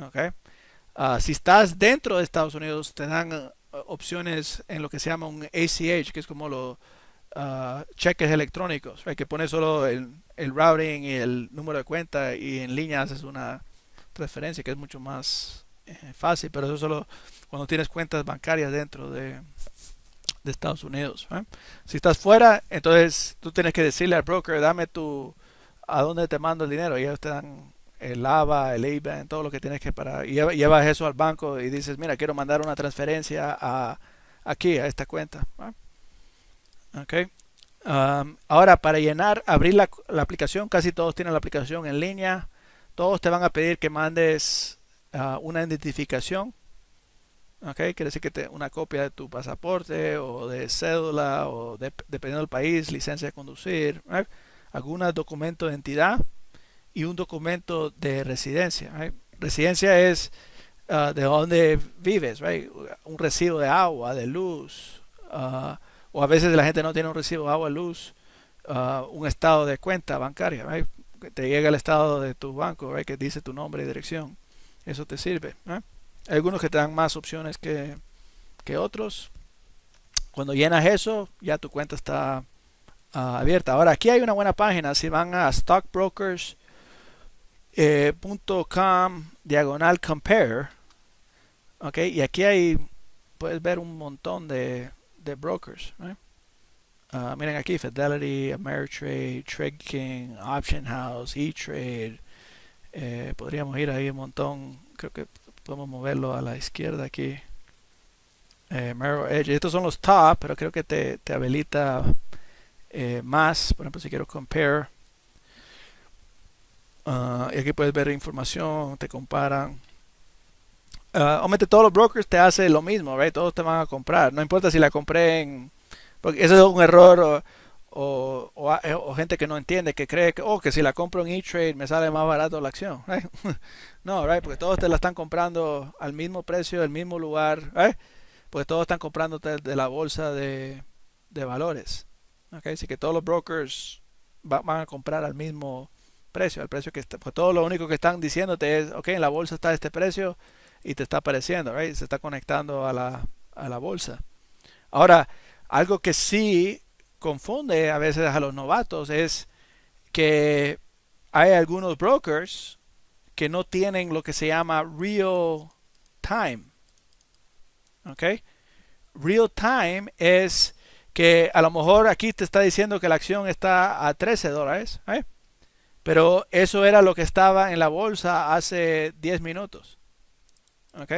Speaker 1: Okay. Ah, si estás dentro de Estados Unidos, te dan eh, opciones en lo que se llama un ACH, que es como los ah, cheques electrónicos, Hay que pone solo el, routing y el número de cuenta y en línea haces una transferencia que es mucho más eh, fácil, pero eso solo cuando tienes cuentas bancarias dentro de, Estados Unidos. ¿eh? Si estás fuera, entonces tú tienes que decirle al broker, dame tu, a dónde te mando el dinero y ellos te dan el AVA, el IBAN, todo lo que tienes que para Y llevas eso al banco y dices, mira, quiero mandar una transferencia a, aquí, a esta cuenta. ok ahora, para llenar, abrir la, aplicación, casi todos tienen la aplicación en línea. Todos te van a pedir que mandes ah, una identificación. ok, Quiere decir que te, una copia de tu pasaporte o de cédula o dependiendo del país, licencia de conducir, algún documento de entidad y un documento de residencia. Residencia es uh, de dónde vives, un recibo de agua, de luz, uh, o a veces la gente no tiene un recibo de agua, luz, uh, un estado de cuenta bancaria, que te llega el estado de tu banco, que dice tu nombre y dirección. Eso te sirve. algunos que te dan más opciones que, que otros. Cuando llenas eso, ya tu cuenta está uh, abierta. Ahora, aquí hay una buena página. Si van a Stockbrokers eh, .com diagonal compare. Ok, y aquí hay, puedes ver un montón de, de brokers. Uh, miren aquí, Fidelity, Ameritrade, Trade King, Option House, E-Trade. Eh, podríamos ir ahí un montón. Creo que podemos moverlo a la izquierda aquí. Eh, Estos son los top, pero creo que te, habilita más. Por ejemplo, si quiero compare Ah, y aquí puedes ver información, te comparan. Uh, obviamente todos los brokers te hacen lo mismo, right? todos te van a comprar. No importa si la compré en... Porque eso es un error o, eh, gente que no entiende, que cree que, oh, que si la compro en E-Trade me sale más barato la acción. no, porque todos te la están comprando al mismo precio, del mismo lugar. pues Porque todos están comprando de la bolsa de, valores. Así que todos los brokers van a comprar al mismo precio, al precio que está, pues todo lo único que están diciéndote es, ok, en la bolsa está este precio y te está apareciendo, se está conectando a la, a la bolsa. Ahora, algo que sí confunde a veces a los novatos es que hay algunos brokers que no tienen lo que se llama real time. ¿Ok? Real time es que a lo mejor aquí te está diciendo que la acción está a 13 dólares. Pero eso era lo que estaba en la bolsa hace 10 minutos. ¿Ok?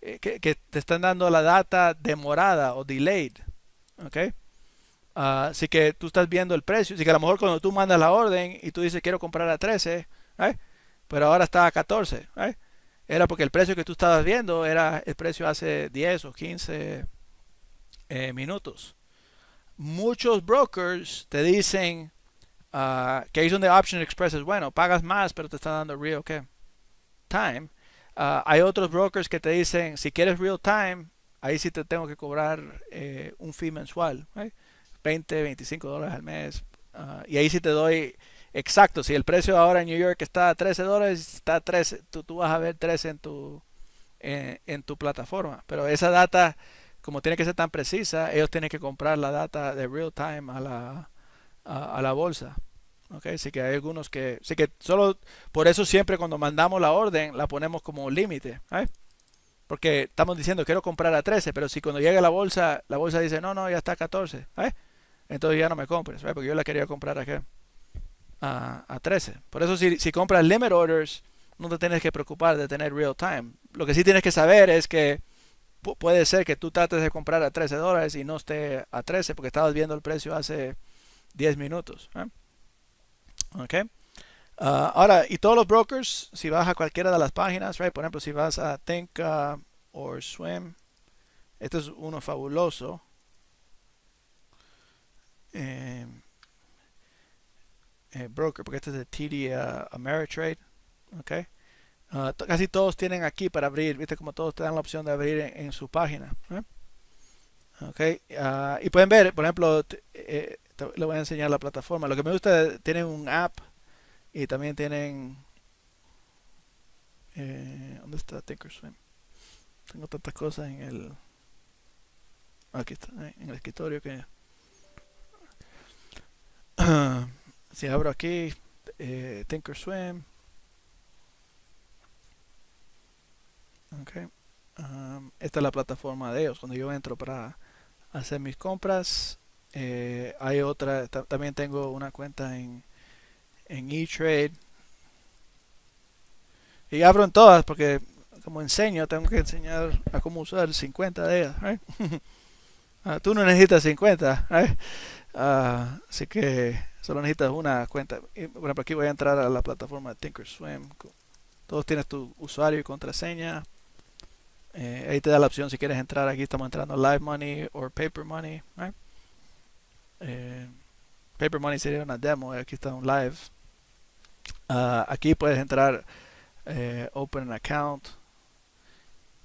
Speaker 1: Eh, que, te están dando la data demorada o delayed. ¿Ok? Ah, así que tú estás viendo el precio. Así que a lo mejor cuando tú mandas la orden y tú dices quiero comprar a 13, ¿eh? pero ahora está a 14. ¿eh? Era porque el precio que tú estabas viendo era el precio hace 10 o 15 eh, minutos. Muchos brokers te dicen Uh, que ahí donde Option Express es bueno, pagas más, pero te está dando real ¿qué? time. Ah, hay otros brokers que te dicen, si quieres real time, ahí sí te tengo que cobrar eh, un fee mensual, 20, 25 dólares al mes. Ah, y ahí sí te doy exacto. Si el precio ahora en New York está a 13 dólares, está 13, tú, vas a ver 13 en tu, en, tu plataforma. Pero esa data, como tiene que ser tan precisa, ellos tienen que comprar la data de real time a la, a la bolsa. Okay, así que hay algunos que... sí que solo por eso siempre cuando mandamos la orden la ponemos como límite. ¿eh? Porque estamos diciendo quiero comprar a 13, pero si cuando llega la bolsa, la bolsa dice no, no, ya está a 14. ¿eh? Entonces ya no me compres, ¿eh? porque yo la quería comprar a, a, a 13. Por eso si, si compras limit orders, no te tienes que preocupar de tener real time. Lo que sí tienes que saber es que puede ser que tú trates de comprar a 13 dólares y no esté a 13 porque estabas viendo el precio hace 10 minutos. Okay. Ah, ahora, y todos los brokers, si vas a cualquiera de las páginas, right? por ejemplo, si vas a Think o or Swim, este es uno fabuloso. Em, eh, broker, porque este es de TD ah, Ameritrade. Okay. Ah, casi todos tienen aquí para abrir, viste como todos te dan la opción de abrir en, su página. Okay. y pueden ver, por ejemplo, eh, le voy a enseñar la plataforma. Lo que me gusta, tienen un app y también tienen... Eh, ¿Dónde está Tinkerswim? Tengo tantas cosas en el... Aquí está, eh, en el escritorio que... si abro aquí, eh, um, esta es la plataforma de ellos. Cuando yo entro para hacer mis compras, eh, hay otra, también tengo una cuenta en, en Y abro en todas porque como enseño, tengo que enseñar a cómo usar 50 de ellas. Ah, tú no necesitas 50. Ah, así que solo necesitas una cuenta. bueno, aquí voy a entrar a la plataforma TinkerSwim. Todos tienes tu usuario y contraseña. Eh, ahí te da la opción si quieres entrar. Aquí estamos entrando Live Money o Paper Money. Eh, Paper Money sería una demo, eh, aquí está un live. Ah, aquí puedes entrar, eh, open an account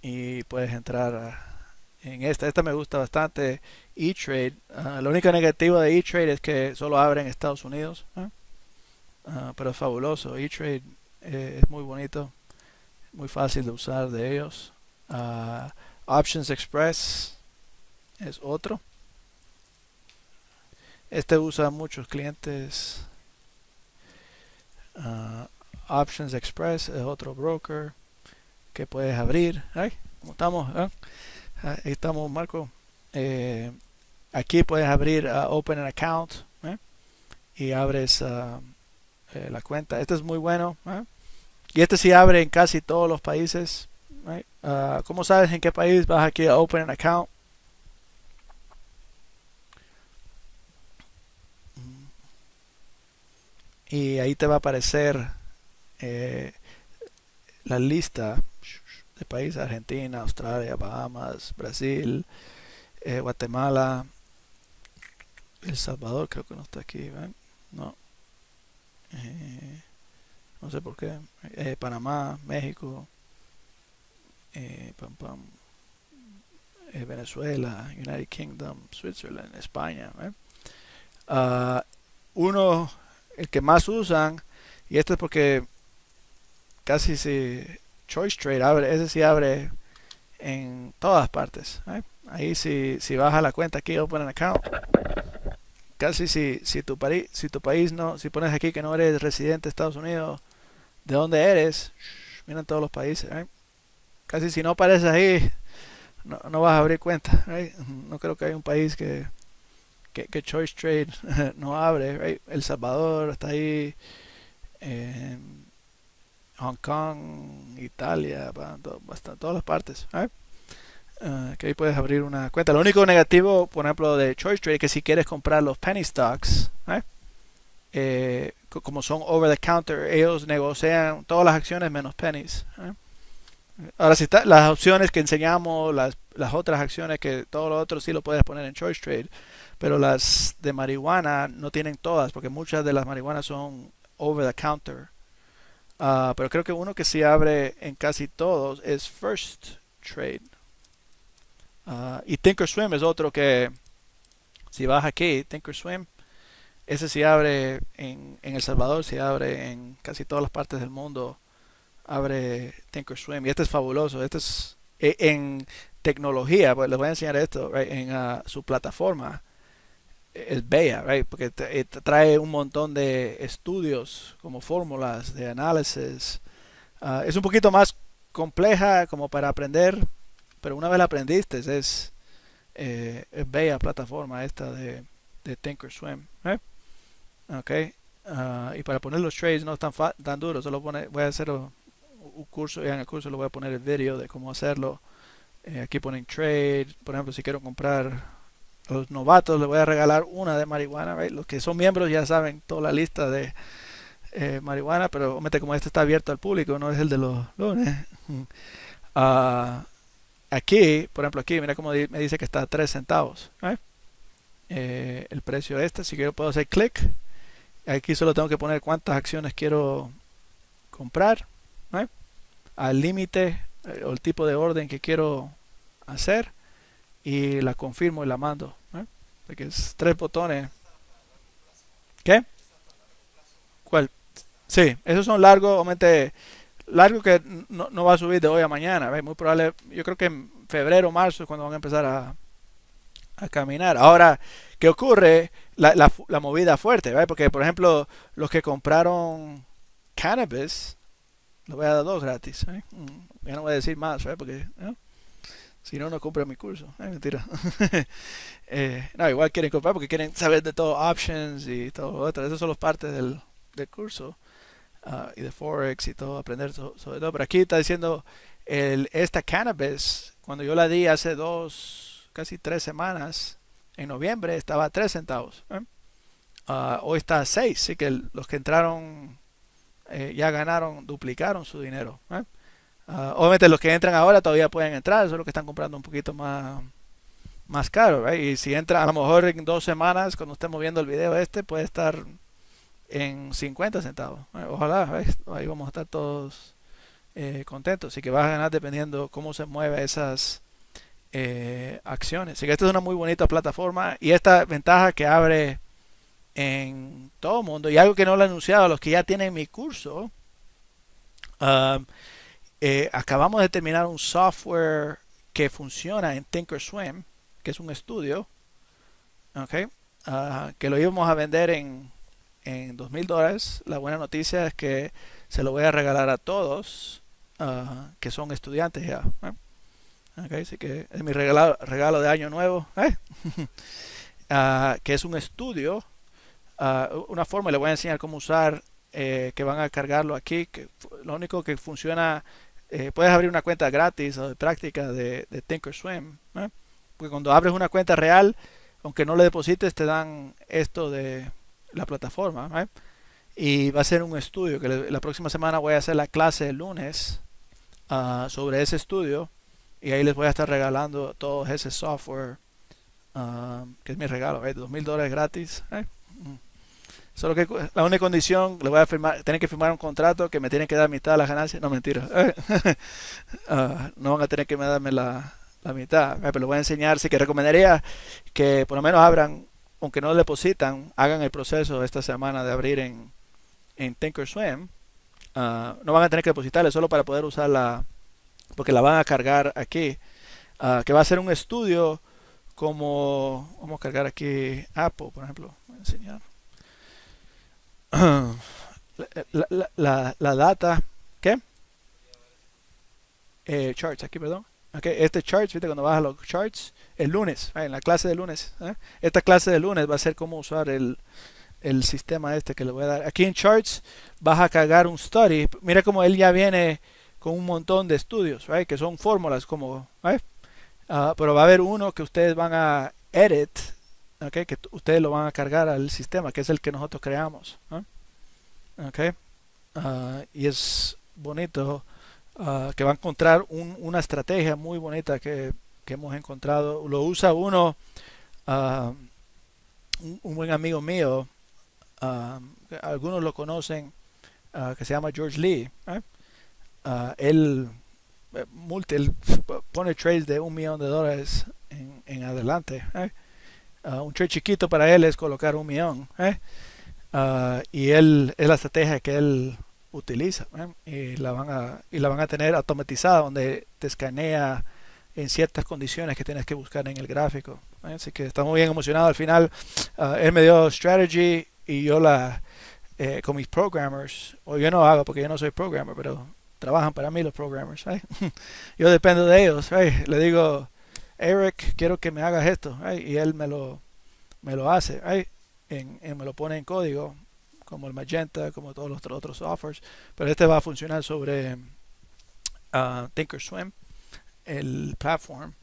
Speaker 1: y puedes entrar en esta. Esta me gusta bastante, E-Trade. Ah, lo único negativo de E-Trade es que solo abre en Estados Unidos, ah, pero es fabuloso. E-Trade es muy bonito, muy fácil de usar de ellos. Options Express es otro. Este usa muchos clientes. Ah, Options Express es otro broker que puedes abrir. Ay, ¿cómo estamos? Ah, ahí estamos, Marco. Eh, aquí puedes abrir ah, Open an Account ¿eh? y abres eh, la cuenta. Este es muy bueno. Y este sí abre en casi todos los países. ¿Cómo sabes en qué país? Vas aquí a Open an Account y ahí te va a aparecer eh, la lista de países, Argentina, Australia, Bahamas, Brasil, eh, Guatemala, El Salvador, creo que no está aquí, ¿eh? No. no sé por qué. Panamá, México, Venezuela, United Kingdom, Switzerland, España. Uh, uno el que más usan. Y esto es porque casi si Choice Trade abre, ese sí abre en todas partes. Ahí si, si baja la cuenta aquí, open an account. Casi si, si, tu país si tu país no, si pones aquí que no eres residente de Estados Unidos, de dónde eres, miren todos los países. Casi si no apareces ahí, no, no, vas a abrir cuenta. No creo que haya un país que, que, Choice Trade no abre, El Salvador está ahí, Hong Kong, Italia, todas las partes, eh, que ahí puedes abrir una cuenta. Lo único negativo, por ejemplo, de Choice Trade que si quieres comprar los penny stocks, eh, como son over the counter, ellos negocian todas las acciones menos pennies. Ahora, si está, las opciones que enseñamos, las, otras acciones que todo lo otro sí lo puedes poner en Choice Trade. Pero las de marihuana no tienen todas, porque muchas de las marihuanas son over the counter. Ah, pero creo que uno que se abre en casi todos es First Trade. Ah, y y Swim es otro que, si vas aquí, Swim. ese se abre en, en El Salvador, se abre en casi todas las partes del mundo. Abre Swim. Y este es fabuloso. Este es e, en tecnología, pues les voy a enseñar esto en ah, su plataforma es bella, porque eh, trae un montón de estudios como fórmulas de análisis. Ah, es un poquito más compleja como para aprender, pero una vez la aprendiste es, eh, bella plataforma esta de, de Thinkorswim. Okay. Ah, y para poner los trades no es tan, tan duro, solo pone, voy a hacer un curso, ya en el curso lo voy a poner el video de cómo hacerlo. Eh, aquí ponen trade, por ejemplo, si quiero comprar los novatos les voy a regalar una de marihuana. Los que son miembros ya saben toda la lista de eh, marihuana, pero obviamente como este está abierto al público, no es el de los lunes. Ah, aquí, por ejemplo, aquí, mira cómo me dice que está a 3 centavos. ¿eh? Eh, el precio de este, si quiero puedo hacer clic. Aquí solo tengo que poner cuántas acciones quiero comprar. Al límite o el tipo de orden que quiero hacer y la confirmo y la mando. Porque ¿eh? es tres botones. ¿Qué? ¿Cuál? Sí, esos son largos, obviamente, largos que no, no, va a subir de hoy a mañana. Muy probable, yo creo que en febrero o marzo es cuando van a empezar a, caminar. Ahora, ¿qué ocurre? La, la, movida fuerte, ¿vale? Porque, por ejemplo, los que compraron cannabis, lo voy a dar dos gratis. ¿eh? Mm, ya no voy a decir más, ¿vale? Porque... ¿eh? Si no, no compra mi curso. Es eh, mentira. Eh, no, igual quieren comprar porque quieren saber de todo options y todo otro. Esas son las partes del, curso. Ah, y de Forex y todo, aprender sobre todo. Pero aquí está diciendo el, esta cannabis, cuando yo la di hace dos, casi tres semanas, en noviembre estaba a tres centavos. ¿eh? Ah, hoy está a seis, así que los que entraron ya ganaron, duplicaron su dinero. Ah, obviamente los que entran ahora todavía pueden entrar, solo que están comprando un poquito más, más caro. Y si entra a lo mejor en dos semanas, cuando estemos viendo el video este, puede estar en 50 centavos. Ojalá, ahí vamos a estar todos eh, contentos. Así que vas a ganar dependiendo cómo se mueven esas eh, acciones. Así que esta es una muy bonita plataforma y esta ventaja que abre en todo el mundo. Y algo que no lo he anunciado, los que ya tienen mi curso. Um, eh, acabamos de terminar un software que funciona en swim que es un estudio, okay, ah, que lo íbamos a vender en, 2000 dólares. La buena noticia es que se lo voy a regalar a todos ah, que son estudiantes ya. ¿eh? así que es mi regalo, regalo de año nuevo, ¿eh? ah, que es un estudio, una forma, le voy a enseñar cómo usar, que van a cargarlo aquí, lo único que funciona eh, puedes abrir una cuenta gratis o de práctica de, de Swim, Porque cuando abres una cuenta real, aunque no le deposites, te dan esto de la plataforma. Y va a ser un estudio que la próxima semana voy a hacer la clase el lunes ah, sobre ese estudio. Y ahí les voy a estar regalando todo ese software, ah, que es mi regalo, ¿eh? de 2000 dólares gratis. ¿eh? Solo que la única condición, le voy a firmar, tienen que firmar un contrato que me tienen que dar mitad de las ganancias. No, mentira. Ah, no van a tener que darme la, mitad. Eh, pero les voy a enseñar. Sí que recomendaría que por lo menos abran, aunque no depositan, hagan el proceso esta semana de abrir en, en swim ah, no van a tener que depositarle solo para poder usarla, porque la van a cargar aquí. Ah, que va a ser un estudio como, vamos a cargar aquí Apple, por ejemplo. Voy a enseñar. la, la, data, ¿qué? Eh, charts, aquí, perdón. este charts, ¿viste? cuando vas a los charts, el lunes, ah, en la clase de lunes, ¿eh? esta clase de lunes va a ser cómo usar el, el sistema este que le voy a dar. Aquí en charts vas a cargar un study. Mira como él ya viene con un montón de estudios, ¿eh? que son fórmulas como, ah, pero va a haber uno que ustedes van a edit okay, que ustedes lo van a cargar al sistema, que es el que nosotros creamos. Okay. Ah, y es bonito ah, que va a encontrar una estrategia muy bonita que, hemos encontrado. Lo usa uno, ah, un, buen amigo mío, algunos lo conocen, que se llama George Lee. ¿eh? él, eh, multi, pone trades de un millón de dólares en, adelante. ¿eh? Ah, un trade chiquito para él es colocar un millón. ¿eh? Ah, y él es la estrategia que él utiliza. ¿eh? Y, la van a, y la van a tener automatizada, donde te escanea en ciertas condiciones que tienes que buscar en el gráfico. ¿eh? Así que estamos muy bien emocionado. Al final, uh, él me dio strategy y yo la, con mis programmers, o yo no hago porque yo no soy programmer, pero trabajan para mí los programmers. yo dependo de ellos. Le digo, Eric, quiero que me hagas esto. y él me lo, me lo hace. ahí en, me lo pone en código, como el Magenta, como todos los otros softwares. Pero este va a funcionar sobre uh, ah, swim el platform.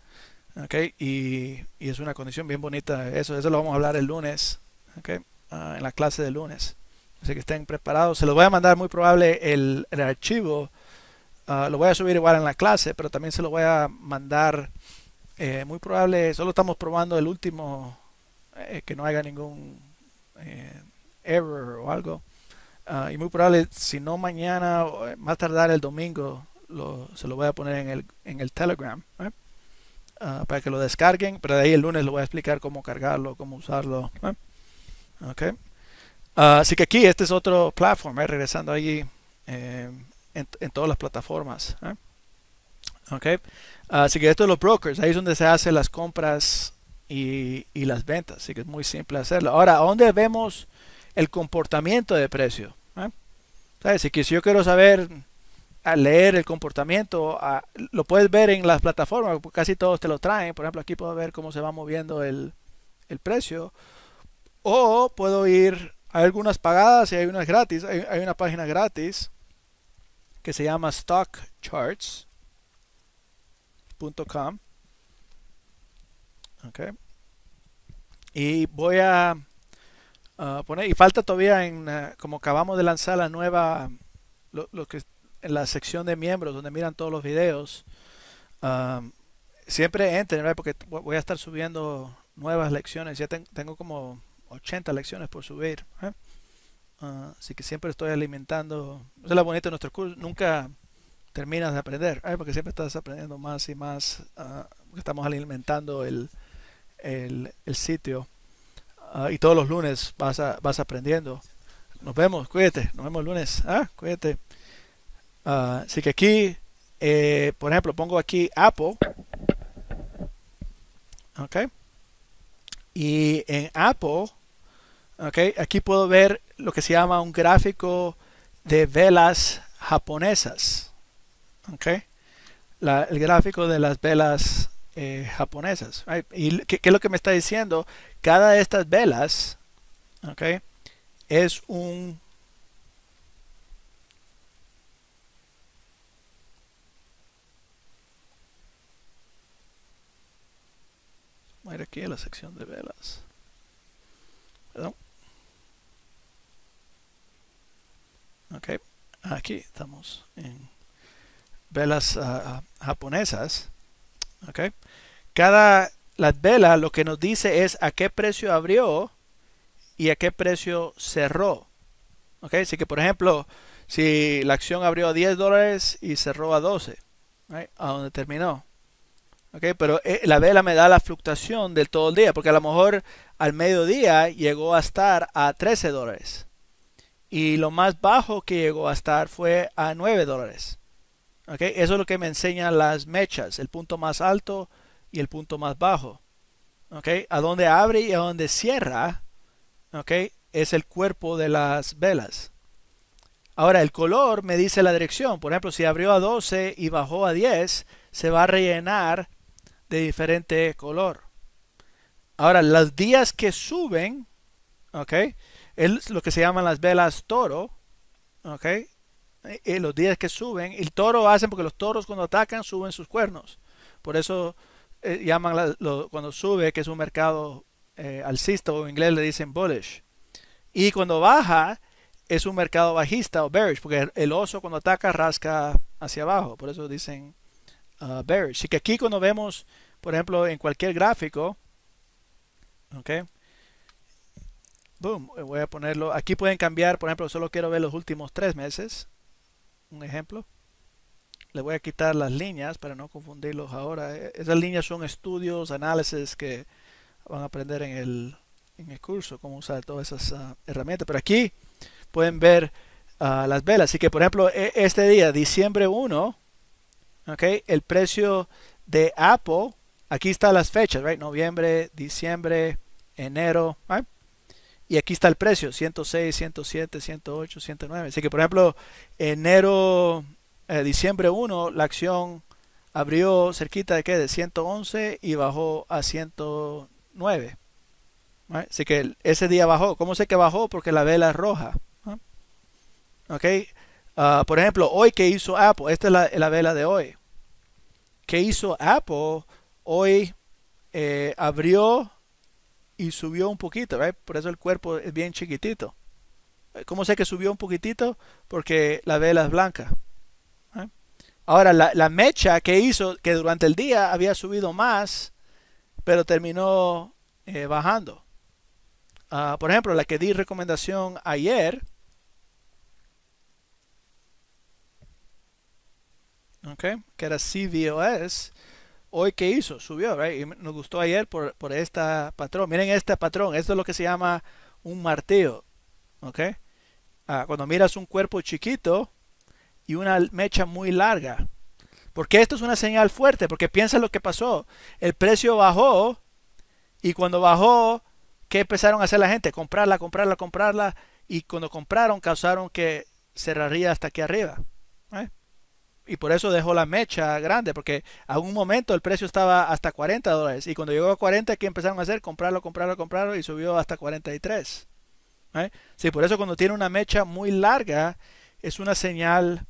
Speaker 1: Okay, y, es una condición bien bonita. Eso, eso lo vamos a hablar el lunes, okay, ah, en la clase del lunes. Así que estén preparados. Se los voy a mandar muy probable el, el archivo. Ah, lo voy a subir igual en la clase, pero también se lo voy a mandar eh, muy probable, solo estamos probando el último, eh, que no haga ningún eh, error o algo. Ah, y muy probable, si no mañana, más tardar el domingo, se lo voy a poner en el, en el Telegram ah, para que lo descarguen. Pero de ahí el lunes lo voy a explicar cómo cargarlo, cómo usarlo. Okay. Ah, así que aquí, este es otro platform, regresando allí en, en, todas las plataformas. Okay. Así que esto es los brokers, ahí es donde se hacen las compras y, las ventas, así que es muy simple hacerlo. Ahora, ¿a dónde vemos el comportamiento de precio? ¿Eh? Si, yo quiero saber, leer el comportamiento, lo puedes ver en las plataformas, casi todos te lo traen. Por ejemplo, aquí puedo ver cómo se va moviendo el, precio. O puedo ir, a algunas pagadas y hay unas gratis, hay una página gratis que se llama Stock Charts com, Okay. Y voy a poner, y falta todavía en, eh, como acabamos de lanzar la nueva, lo, que en la sección de miembros donde miran todos los videos. Um, siempre entren, porque voy a estar subiendo nuevas lecciones. Ya tengo como 80 lecciones por subir. ¿eh? Ah, así que siempre estoy alimentando. Eso es la bonito de nuestro curso. Nunca terminas de aprender, ¿eh? porque siempre estás aprendiendo más y más, ah, estamos alimentando el, el, sitio. Ah, y todos los lunes vas, vas aprendiendo. Nos vemos, cuídate, nos vemos el lunes, ah, cuídate. Ah, así que aquí, eh, por ejemplo, pongo aquí Apple. Ok. Y en Apple, aquí puedo ver lo que se llama un gráfico de velas japonesas. Okay. el gráfico de las velas eh, japonesas. ¿Y qué, es lo que me está diciendo? Cada de estas velas okay, es un... Voy aquí a la sección de velas. Perdón. Ok, aquí estamos en velas ah, ah, japonesas. Okay. Cada la vela lo que nos dice es a qué precio abrió y a qué precio cerró. Okay. Así que, por ejemplo, si la acción abrió a 10 dólares y cerró a 12, a donde terminó. Okay, pero eh, la vela me da la fluctuación del todo el día, porque a lo mejor al mediodía llegó a estar a 13 dólares. Y lo más bajo que llegó a estar fue a 9 dólares eso es lo que me enseñan las mechas, el punto más alto y el punto más bajo. Okay, a dónde abre y a dónde cierra okay, es el cuerpo de las velas. Ahora, el color me dice la dirección. Por ejemplo, si abrió a 12 y bajó a 10, se va a rellenar de diferente color. Ahora, las días que suben, es lo que se llaman las velas toro, los días que suben. El toro hacen porque los toros cuando atacan suben sus cuernos. Por eso eh, llaman cuando sube, que es un mercado eh, alcista o en inglés le dicen bullish. Y cuando baja, es un mercado bajista o bearish, porque el oso cuando ataca rasca hacia abajo. Por eso dicen uh, bearish. Así que aquí cuando vemos, por ejemplo, en cualquier gráfico, ok. Boom, voy a ponerlo. Aquí pueden cambiar, por ejemplo, solo quiero ver los últimos tres meses un ejemplo. Le voy a quitar las líneas para no confundirlos ahora. E, esas líneas son estudios, análisis que van a aprender en el, en el curso, cómo usar todas esas ah, herramientas. Pero aquí pueden ver ah, las velas. Así que, por ejemplo, e, este día, diciembre 1, okay, el precio de Apple, aquí están las fechas, right? noviembre, diciembre, enero. Y aquí está el precio, 106, 107, 108, 109. Así que, por ejemplo, enero, eh, diciembre 1, la acción abrió cerquita de, ¿qué? de 111 y bajó a 109. Así que ese día bajó. ¿Cómo sé que bajó? Porque la vela es roja. ¿Ok? Ah, por ejemplo, hoy que hizo Apple, esta es la, vela de hoy. ¿Qué hizo Apple? Hoy eh, abrió y subió un poquito, ¿ves? por eso el cuerpo es bien chiquitito. Eh, ¿Cómo sé que subió un poquitito? Porque la vela es blanca. ¿eh? Ahora, la, mecha que hizo, que durante el día había subido más, pero terminó eh, bajando. Ah, por ejemplo, la que di recomendación ayer. Okay, que era CVOS hoy ¿qué hizo, subió, ¿verdad? y nos gustó ayer por, por este patrón. Miren este patrón, esto es lo que se llama un martillo, ¿ok? Ah, cuando miras un cuerpo chiquito y una mecha muy larga, porque esto es una señal fuerte, porque piensa lo que pasó, el precio bajó y cuando bajó, ¿qué empezaron a hacer la gente? Comprarla, comprarla, comprarla, y cuando compraron causaron que cerraría hasta aquí arriba y por eso dejó la mecha grande, porque a un momento el precio estaba hasta 40 dólares. Y cuando llegó a 40, ¿qué empezaron a hacer? Comprarlo, comprarlo, comprarlo y subió hasta 43. ¿eh? Sí, por eso cuando tiene una mecha muy larga es una señal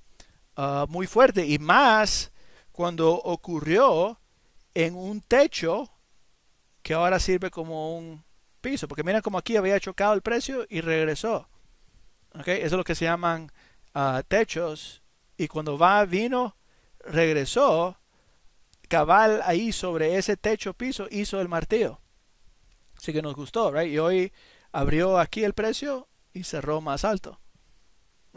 Speaker 1: ah, muy fuerte. Y más cuando ocurrió en un techo que ahora sirve como un piso. Porque miren como aquí había chocado el precio y regresó. Eso es lo que se llaman ah, techos y cuando va, vino, regresó, cabal ahí sobre ese techo piso hizo el martillo. Así que nos gustó, right? Y hoy abrió aquí el precio y cerró más alto.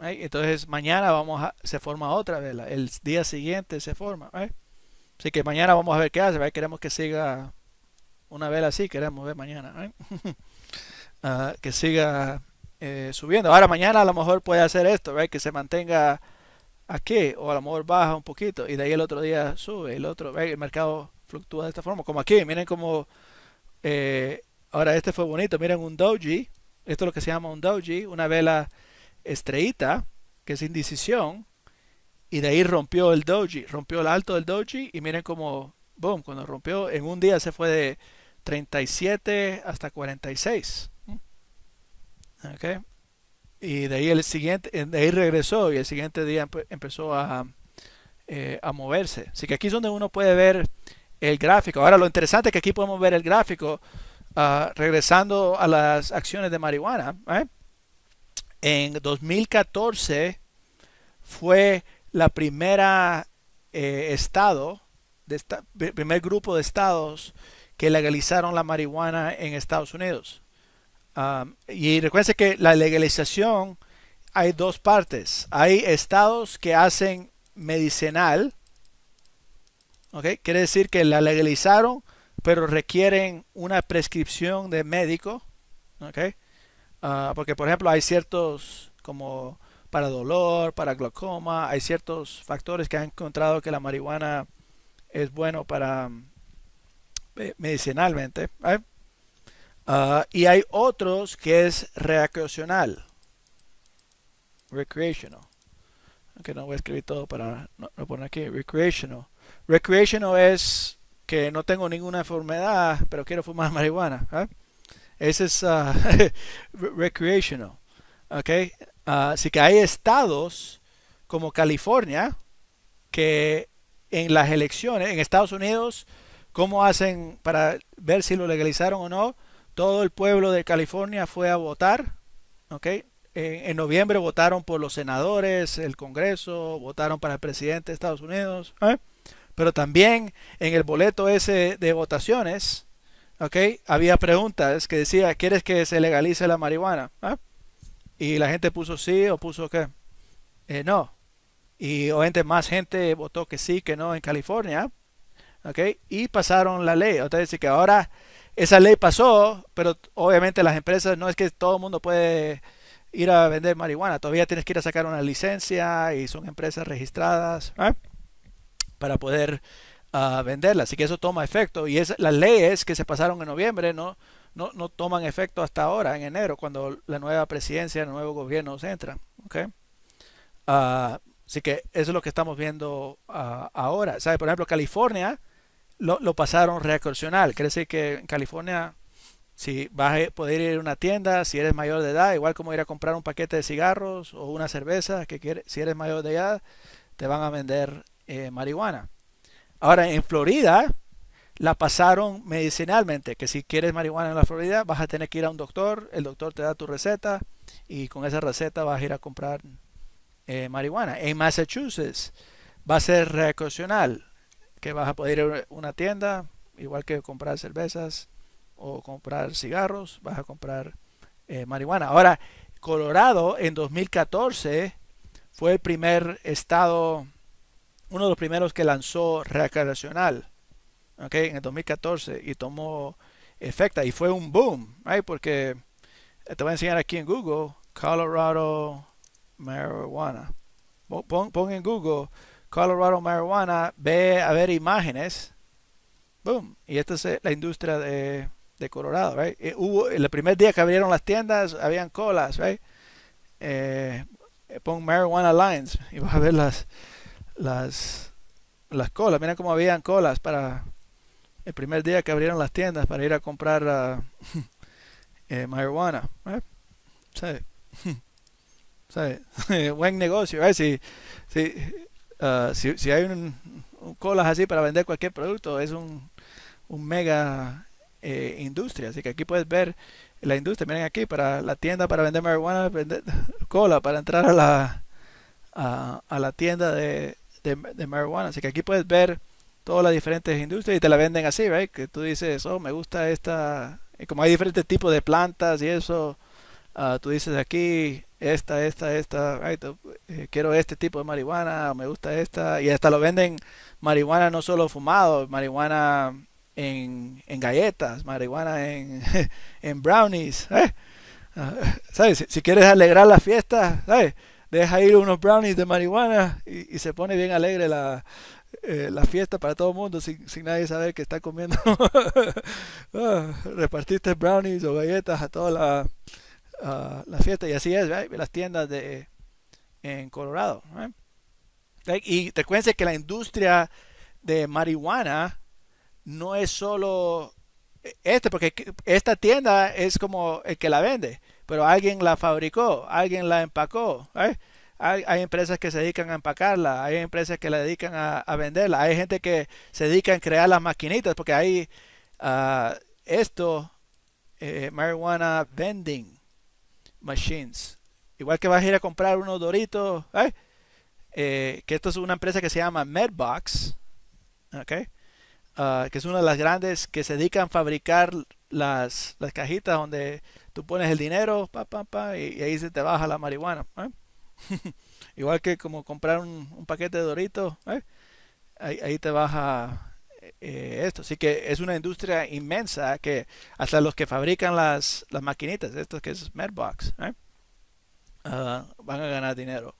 Speaker 1: Entonces mañana vamos a, se forma otra vela, el día siguiente se forma, Así que mañana vamos a ver qué hace, Queremos que siga una vela así, queremos ver mañana, ah, que siga eh, subiendo. Ahora mañana a lo mejor puede hacer esto, que se mantenga aquí, o a lo mejor baja un poquito, y de ahí el otro día sube, el otro, el mercado fluctúa de esta forma, como aquí, miren como, eh, ahora este fue bonito, miren un doji, esto es lo que se llama un doji, una vela estreita, que es indecisión, y de ahí rompió el doji, rompió el alto del doji, y miren como, boom, cuando rompió, en un día se fue de 37 hasta 46. ¿Ok? Y de ahí el siguiente, eh, ahí regresó y el siguiente día empezó eh, a, moverse. Así que aquí es donde uno puede ver el gráfico. Ahora lo interesante es que aquí podemos ver el gráfico ah, regresando a las acciones de marihuana. ¿eh? En 2014 fue la primera estado, de primer grupo de estados que legalizaron la marihuana en Estados Unidos y recuerden que la legalización hay dos partes. Hay estados que hacen medicinal, ¿ok? Quiere decir que la legalizaron, pero requieren una prescripción de médico, ¿ok? Ah, porque, por ejemplo, hay ciertos, como para dolor, para glaucoma, hay ciertos factores que han encontrado que la marihuana es bueno para eh, medicinalmente. ¿eh? Ah, y hay otros que es recreacional. Recreational. Aunque no voy a escribir todo para no, poner aquí. Recreational. Recreational es que no tengo ninguna enfermedad, pero quiero fumar marihuana. ¿ah? Ese es ah, recreational. Okay. así que hay estados como California que en las elecciones en Estados Unidos, ¿cómo hacen para ver si lo legalizaron o no? Todo el pueblo de California fue a votar, ¿ok? En, noviembre votaron por los senadores, el Congreso, votaron para el presidente de Estados Unidos, ¿eh? pero también en el boleto ese de votaciones, ¿ok? Había preguntas que decía, ¿quieres que se legalice la marihuana? ¿eh? Y la gente puso sí o puso qué, eh, no. Y obviamente más gente votó que sí que no en California, ¿ok? Y pasaron la ley. dice que ahora esa ley pasó, pero obviamente las empresas no es que todo el mundo puede ir a vender marihuana, todavía tienes que ir a sacar una licencia y son empresas registradas ¿eh? para poder ah, venderla. Así que eso toma efecto y es, las leyes que se pasaron en noviembre no, no, toman efecto hasta ahora, en enero, cuando la nueva presidencia, el nuevo gobierno se entra. Ah, así que eso es lo que estamos viendo ah, ahora. Por ejemplo, California lo, pasaron reaccional. Quiere decir que en California, si vas a poder ir a una tienda, si eres mayor de edad, igual como ir a comprar un paquete de cigarros o una cerveza, que quiere, si eres mayor de edad, te van a vender eh, marihuana. Ahora, en Florida, la pasaron medicinalmente, que si quieres marihuana en la Florida, vas a tener que ir a un doctor, el doctor te da tu receta y con esa receta vas a ir a comprar eh, marihuana. En Massachusetts va a ser recreacional que vas a poder ir a una tienda, igual que comprar cervezas o comprar cigarros, vas a comprar eh, marihuana. Ahora, Colorado en 2014 fue el primer estado, uno de los primeros que lanzó recreacional, okay, en el 2014 y tomó efecto y fue un boom, right? Porque eh, te voy a enseñar aquí en Google Colorado marijuana. Pon, pon en Google Colorado Marijuana, ve a ver imágenes. Boom. Y esta es la industria de, Colorado, right? Eh, el primer día que abrieron las tiendas, habían colas, right? Eh, pon Marijuana Lines y vas a ver las, las, las colas. Mira cómo habían colas para el primer día que abrieron las tiendas para ir a comprar ah, eh, marihuana. Buen negocio, right? Si, Ah, si, hay un, colas así para vender cualquier producto, es un, mega eh, industria. Así que aquí puedes ver la industria. Miren aquí, para la tienda para vender marihuana, vender cola para entrar a la, a, la tienda de, de, marihuana. Así que aquí puedes ver todas las diferentes industrias y te la venden así, ¿right? Que tú dices, oh, me gusta esta. como hay diferentes tipos de plantas y eso, ah, tú dices aquí, esta, esta, esta, eh, quiero este tipo de marihuana, me gusta esta, y hasta lo venden marihuana no solo fumado, marihuana en, galletas, marihuana en, brownies, ¿sabes? Ah, si, quieres alegrar la fiesta, ¿sabes? Deja ir unos brownies de marihuana y, se pone bien alegre la, eh, la fiesta para todo el mundo sin, nadie saber que está comiendo. Ah, repartiste brownies o galletas a toda la, Ah, la fiesta. Y así es, las tiendas de, en Colorado. y Y recuerden que la industria de marihuana no es solo este, porque esta tienda es como el que la vende, pero alguien la fabricó, alguien la empacó. Hay, empresas que se dedican a empacarla, hay empresas que la dedican a, venderla, hay gente que se dedica a crear las maquinitas, porque hay ah, esto, eh, marihuana vending, Machines. Igual que vas a ir a comprar unos doritos, ¿eh? Eh, que esto es una empresa que se llama Medbox, ¿okay? Ah, que es una de las grandes que se dedican a fabricar las, cajitas donde tú pones el dinero pa, pa, pa, y, ahí se te baja la marihuana. ¿eh? Igual que como comprar un, paquete de doritos, ahí, ahí te baja eh, esto. Así que es una industria inmensa que hasta los que fabrican las, las maquinitas, esto que es Medbox, ¿eh? ah, van a ganar dinero.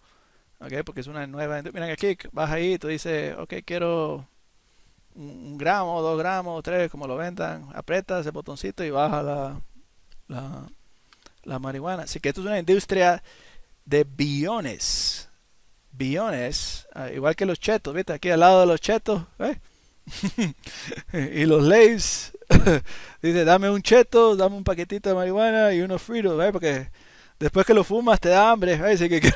Speaker 1: porque es una nueva industria. Miren aquí, baja ahí y tú dices, ok, quiero un, gramo, dos gramos, tres, como lo vendan. Aprietas ese botoncito y baja la, la, la marihuana. Así que esto es una industria de billones billones, ah, igual que los chetos, ¿viste? Aquí al lado de los chetos, ¿eh? y los Lays dice, dame un cheto, dame un paquetito de marihuana y unos fritos, ¿eh? porque después que lo fumas te da hambre, ¿eh? así que,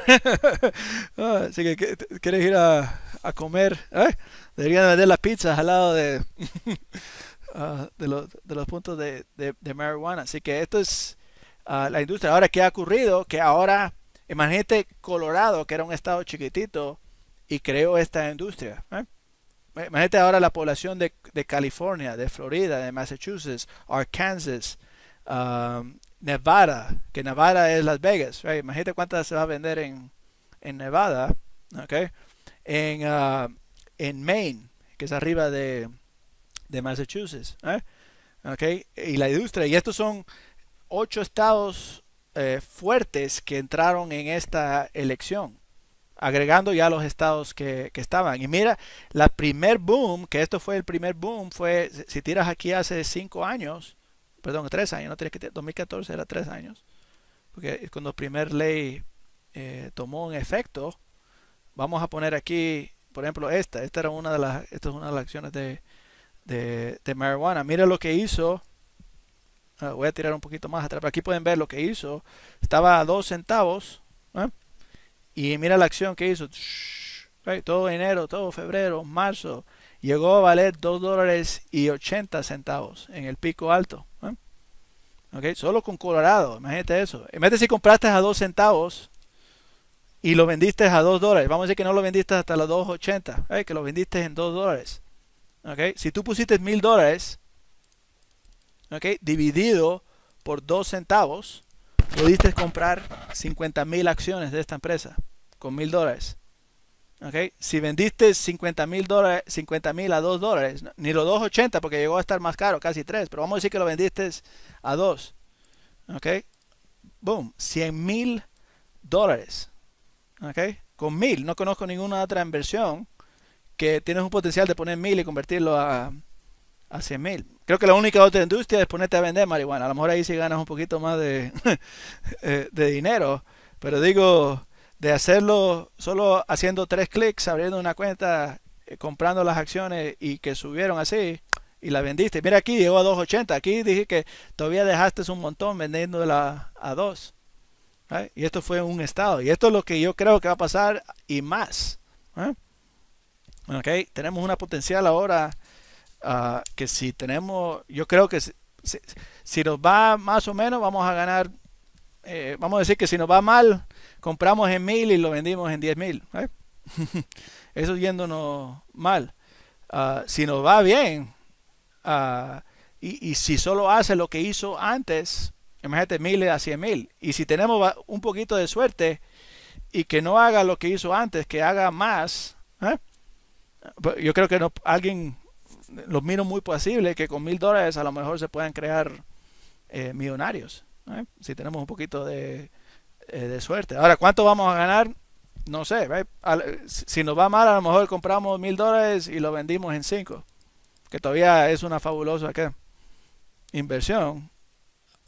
Speaker 1: ah, quieres ir a, comer. ¿eh? Deberían vender las pizzas al lado de, ah, de, los, puntos de, marihuana. Así que esto es ah, la industria. Ahora, ¿qué ha ocurrido? Que ahora, imagínate Colorado, que era un estado chiquitito, y creó esta industria. Imagínate ahora la población de, California, de Florida, de Massachusetts, Arkansas, um, Nevada, que Nevada es Las Vegas. Imagínate cuántas se va a vender en, Nevada, en, uh, en Maine, que es arriba de, Massachusetts. Y la industria, y estos son ocho estados eh, fuertes que entraron en esta elección agregando ya los estados que, estaban. Y mira, la primer boom, que esto fue el primer boom, fue, si tiras aquí hace 5 años, perdón, 3 años, no tienes que 2014 era 3 años, porque cuando primer ley eh, tomó un efecto, vamos a poner aquí, por ejemplo, esta, esta era una de las, esta es una de las acciones de, de, de marihuana. Mira lo que hizo ah, voy a tirar un poquito más atrás, pero aquí pueden ver lo que hizo. Estaba a 2 centavos y mira la acción que hizo. todo enero, todo febrero, marzo. Llegó a valer 2 dólares y 80 centavos en el pico alto. ¿eh? solo con Colorado, imagínate eso. Imagínate si compraste a 2 centavos y lo vendiste a 2 dólares. Vamos a decir que no lo vendiste hasta los 2.80, que lo vendiste en 2 dólares. si tú pusiste 1.000 dólares, dividido por 2 centavos, pudiste comprar 50 mil acciones de esta empresa con mil dólares. ¿Okay? Si vendiste 50 mil dólares, 50 mil a 2 dólares, ni los 2.80 porque llegó a estar más caro, casi 3, pero vamos a decir que lo vendiste a 2. ¿Ok? Boom, 100 mil dólares. Con mil, no conozco ninguna otra inversión que tienes un potencial de poner mil y convertirlo a, mil. Creo que la única otra industria es ponerte a vender marihuana. A lo mejor ahí si ganas un poquito más de, eh, de dinero, pero digo, de hacerlo solo haciendo tres clics, abriendo una cuenta, eh, comprando las acciones y que subieron así y la vendiste. Mira aquí, llegó a 2.80. Aquí dije que todavía dejaste un montón vendiéndola a 2. Y esto fue un estado. Y esto es lo que yo creo que va a pasar y más. Okay. Tenemos una potencial ahora Ah, que si tenemos, yo creo que si, nos va más o menos vamos a ganar, eh, vamos a decir que si nos va mal, compramos en mil y lo vendimos en diez mil. ¿eh? Eso yéndonos mal. Ah, si nos va bien ah, y, si solo hace lo que hizo antes, imagínate miles a cien mil. Y si tenemos un poquito de suerte y que no haga lo que hizo antes, que haga más, ¿eh? yo creo que no, alguien lo miro muy posible que con mil dólares a lo mejor se puedan crear eh, millonarios. ¿eh? Si tenemos un poquito eh, de, suerte. Ahora, ¿cuánto vamos a ganar? No sé. si nos va mal, a lo mejor compramos mil dólares y lo vendimos en cinco. Que todavía es una fabulosa inversión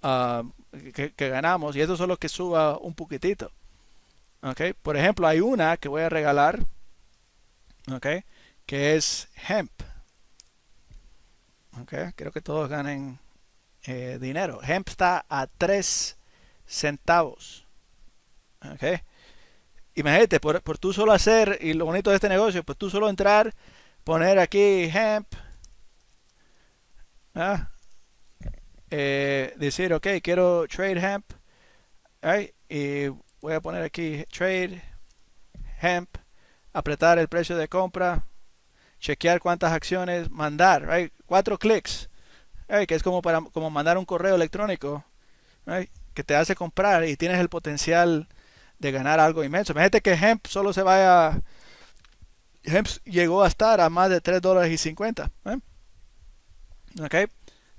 Speaker 1: ah, que, ganamos. Y eso solo que suba un poquitito. ¿okay? Por ejemplo, hay una que voy a regalar. Que es hemp. Okay, creo que todos ganen eh, dinero. Hemp está a 3 centavos. Okay. Imagínate, por, por tú solo hacer, y lo bonito de este negocio, pues tú solo entrar, poner aquí hemp, ¿ah? eh, decir, ok, quiero trade hemp, y voy a poner aquí trade hemp, apretar el precio de compra, chequear cuántas acciones mandar, hay cuatro clics, que es como, para, como mandar un correo electrónico, que te hace comprar y tienes el potencial de ganar algo inmenso. Imagínate que Hemp solo se vaya, Hemp llegó a estar a más de 3 dólares y 50.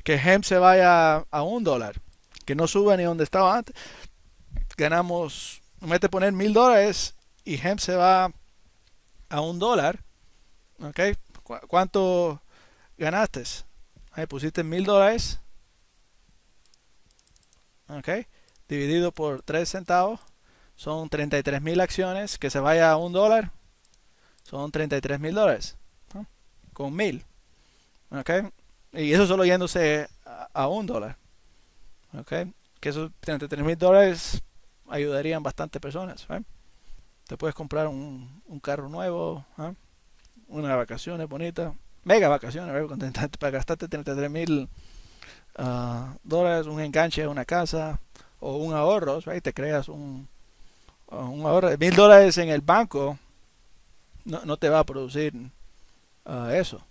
Speaker 1: Que Hemp se vaya a un dólar, que no sube ni donde estaba antes. Ganamos, mete poner mil dólares y Hemp se va a un dólar ¿cuánto ganaste? Ahí pusiste mil dólares. dividido por 3 centavos. Son 33 mil acciones. Que se vaya a un dólar. Son 33 mil dólares. Con mil. Ok, y eso solo yéndose a, un dólar. que esos 33 mil dólares ayudarían bastante personas. ¿eh? Te puedes comprar un, carro nuevo. ¿eh? unas vacaciones bonitas, mega vacaciones, para gastarte 33 mil ah, dólares, un enganche, una casa o un ahorro, ¿sabes? te creas un, ah, un ahorro de mil dólares en el banco, no, te va a producir ah, eso.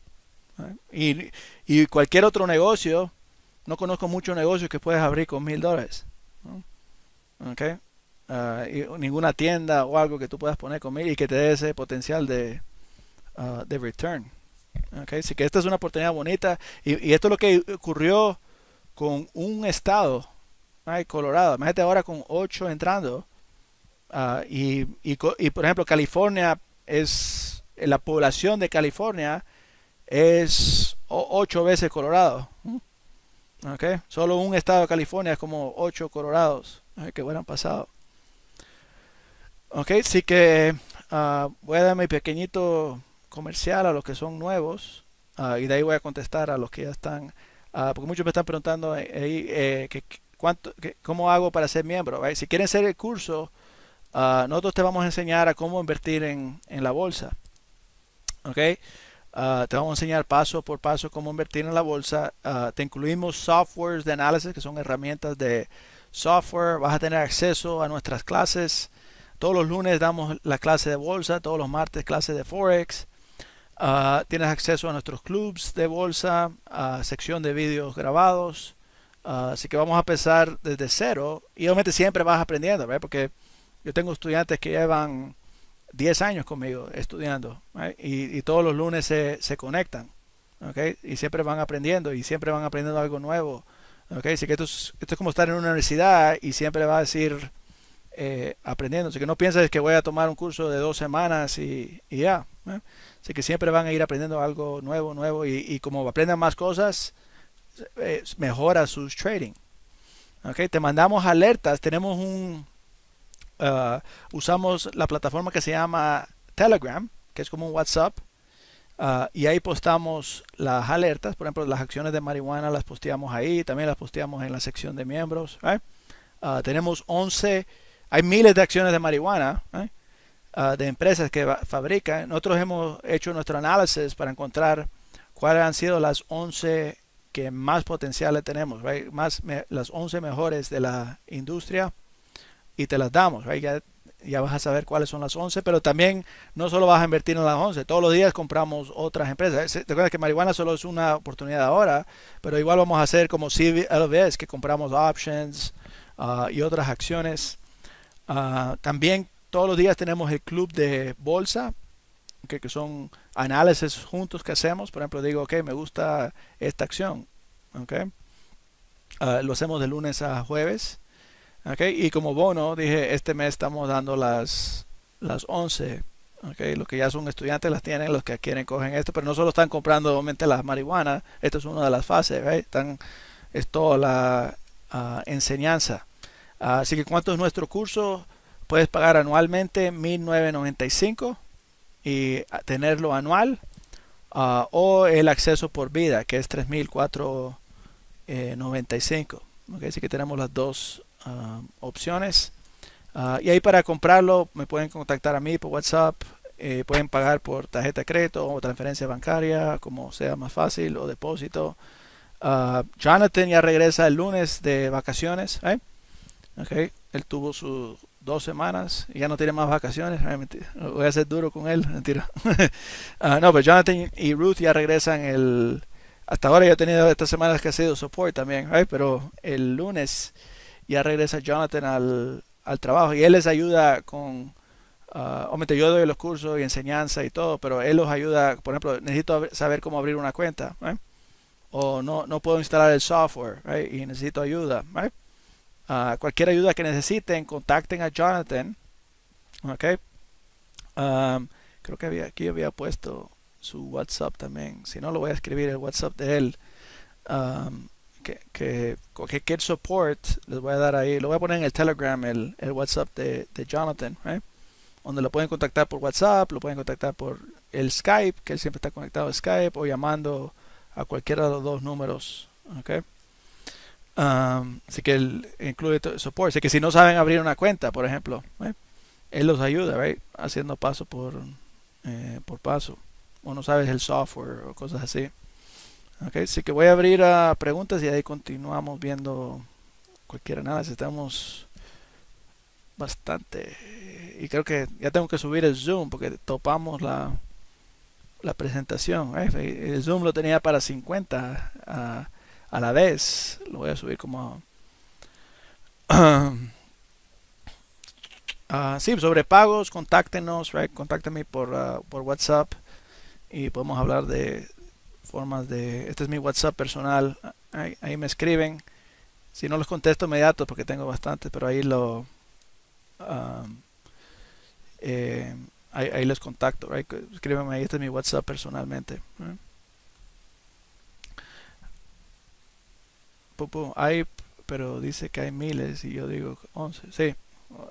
Speaker 1: Y, cualquier otro negocio, no conozco muchos negocios que puedes abrir con mil dólares. ninguna tienda o algo que tú puedas poner con mil y que te dé ese potencial de, Uh, de return. Okay, así que esta es una oportunidad bonita y, esto es lo que ocurrió con un estado, ay, Colorado, imagínate ahora con 8 entrando uh, y, y, por ejemplo California es, la población de California es 8 veces Colorado. Mm. Okay. Solo un estado de California es como 8 Colorados bueno hubieran pasado. Ok, así que uh, voy a dar mi pequeñito comercial a los que son nuevos, ah, y de ahí voy a contestar a los que ya están, ah, porque muchos me están preguntando eh, ahí eh, cuánto, cómo hago para ser miembro. Si quieren ser el curso, ah, nosotros te vamos a enseñar a cómo invertir en, en la bolsa. ¿Okay? te vamos a enseñar paso por paso cómo invertir en la bolsa. te incluimos softwares de análisis, que son herramientas de software. Vas a tener acceso a nuestras clases. Todos los lunes damos la clase de bolsa, todos los martes clase de forex, Ah, tienes acceso a nuestros clubs de bolsa, a sección de vídeos grabados. Ah, así que vamos a empezar desde cero. Y obviamente siempre vas aprendiendo, Porque yo tengo estudiantes que llevan 10 años conmigo estudiando. Y, todos los lunes se, conectan. Y siempre van aprendiendo y siempre van aprendiendo algo nuevo. ¿okay? Así que esto es, esto es como estar en una universidad y siempre va a decir... Eh, aprendiendo, así que no pienses que voy a tomar un curso de dos semanas y, ya. ¿eh? Así que siempre van a ir aprendiendo algo nuevo, nuevo. Y, como aprendan más cosas, eh, mejora sus trading. Okay, te mandamos alertas. Tenemos un. Uh, usamos la plataforma que se llama Telegram, que es como un WhatsApp. Uh, y ahí postamos las alertas. Por ejemplo, las acciones de marihuana las posteamos ahí. También las posteamos en la sección de miembros. Uh, tenemos 11. Hay miles de acciones de marihuana. Ah, de empresas que fabrican. Nosotros hemos hecho nuestro análisis para encontrar cuáles han sido las 11 que más potenciales tenemos, más las 11 mejores de la industria y te las damos. Ya, ya vas a saber cuáles son las 11, pero también no solo vas a invertir en las 11, todos los días compramos otras empresas. Te que marihuana solo es una oportunidad ahora, pero igual vamos a hacer como si vez que compramos options ah, y otras acciones. Ah, también todos los días tenemos el club de bolsa, que, son análisis juntos que hacemos. Por ejemplo, digo, ok, me gusta esta acción. Okay. Ah, lo hacemos de lunes a jueves. Y como bono, dije, este mes estamos dando las, las 11. Los que ya son estudiantes las tienen, los que quieren cogen esto, pero no solo están comprando obviamente las marihuana, Esto es una de las fases, están, es toda la ah, enseñanza. así que, ¿cuánto es nuestro curso? Puedes pagar anualmente 1.995 y tenerlo anual ah, o el acceso por vida que es 3.495. Okay, así que tenemos las dos ah, opciones. Ah, y ahí para comprarlo me pueden contactar a mí por WhatsApp. Eh, pueden pagar por tarjeta de crédito o transferencia bancaria, como sea más fácil, o depósito. Jonathan ya regresa el lunes de vacaciones. ¿eh? Él tuvo su, dos semanas y ya no tiene más vacaciones. Voy a ser duro con él, mentira. Ah, no, pero pues Jonathan y Ruth ya regresan el... Hasta ahora ya he tenido estas semanas que ha sido support también, pero el lunes ya regresa Jonathan al, trabajo y él les ayuda con... Ah, obviamente yo doy los cursos y enseñanza y todo, pero él los ayuda, por ejemplo, necesito saber cómo abrir una cuenta, o no, no puedo instalar el software y necesito ayuda cualquier ayuda que necesiten, contacten a Jonathan. Ok. Um, creo que había, aquí había puesto su WhatsApp también. Si no, lo voy a escribir el WhatsApp de él. Um, que, que support les voy a dar ahí. Lo voy a poner en el Telegram, el, el WhatsApp de, Jonathan. Right? Donde lo pueden contactar por WhatsApp, lo pueden contactar por el Skype, que él siempre está conectado a Skype, o llamando a cualquiera de los dos números. Okay así que él incluye soporte. Así que si no saben abrir una cuenta, por ejemplo, eh, él los ayuda, haciendo paso por, eh, por paso. O no sabes el software o cosas así. así que voy a abrir a ah, preguntas y ahí continuamos viendo cualquier análisis. Estamos bastante. Y creo que ya tengo que subir el zoom porque topamos la, la presentación. El zoom lo tenía para 50 a la vez. Lo voy a subir como sí, sobre pagos, contáctenos, right? contáctenme por, uh, por WhatsApp y podemos hablar de formas de... Este es mi WhatsApp personal, ahí, me escriben. Si no los contesto inmediato porque tengo bastante, pero ahí lo... Um, eh, ahí, les contacto, right? ahí, este es mi WhatsApp personalmente. hay, pero dice que hay miles y yo digo 11. Sí,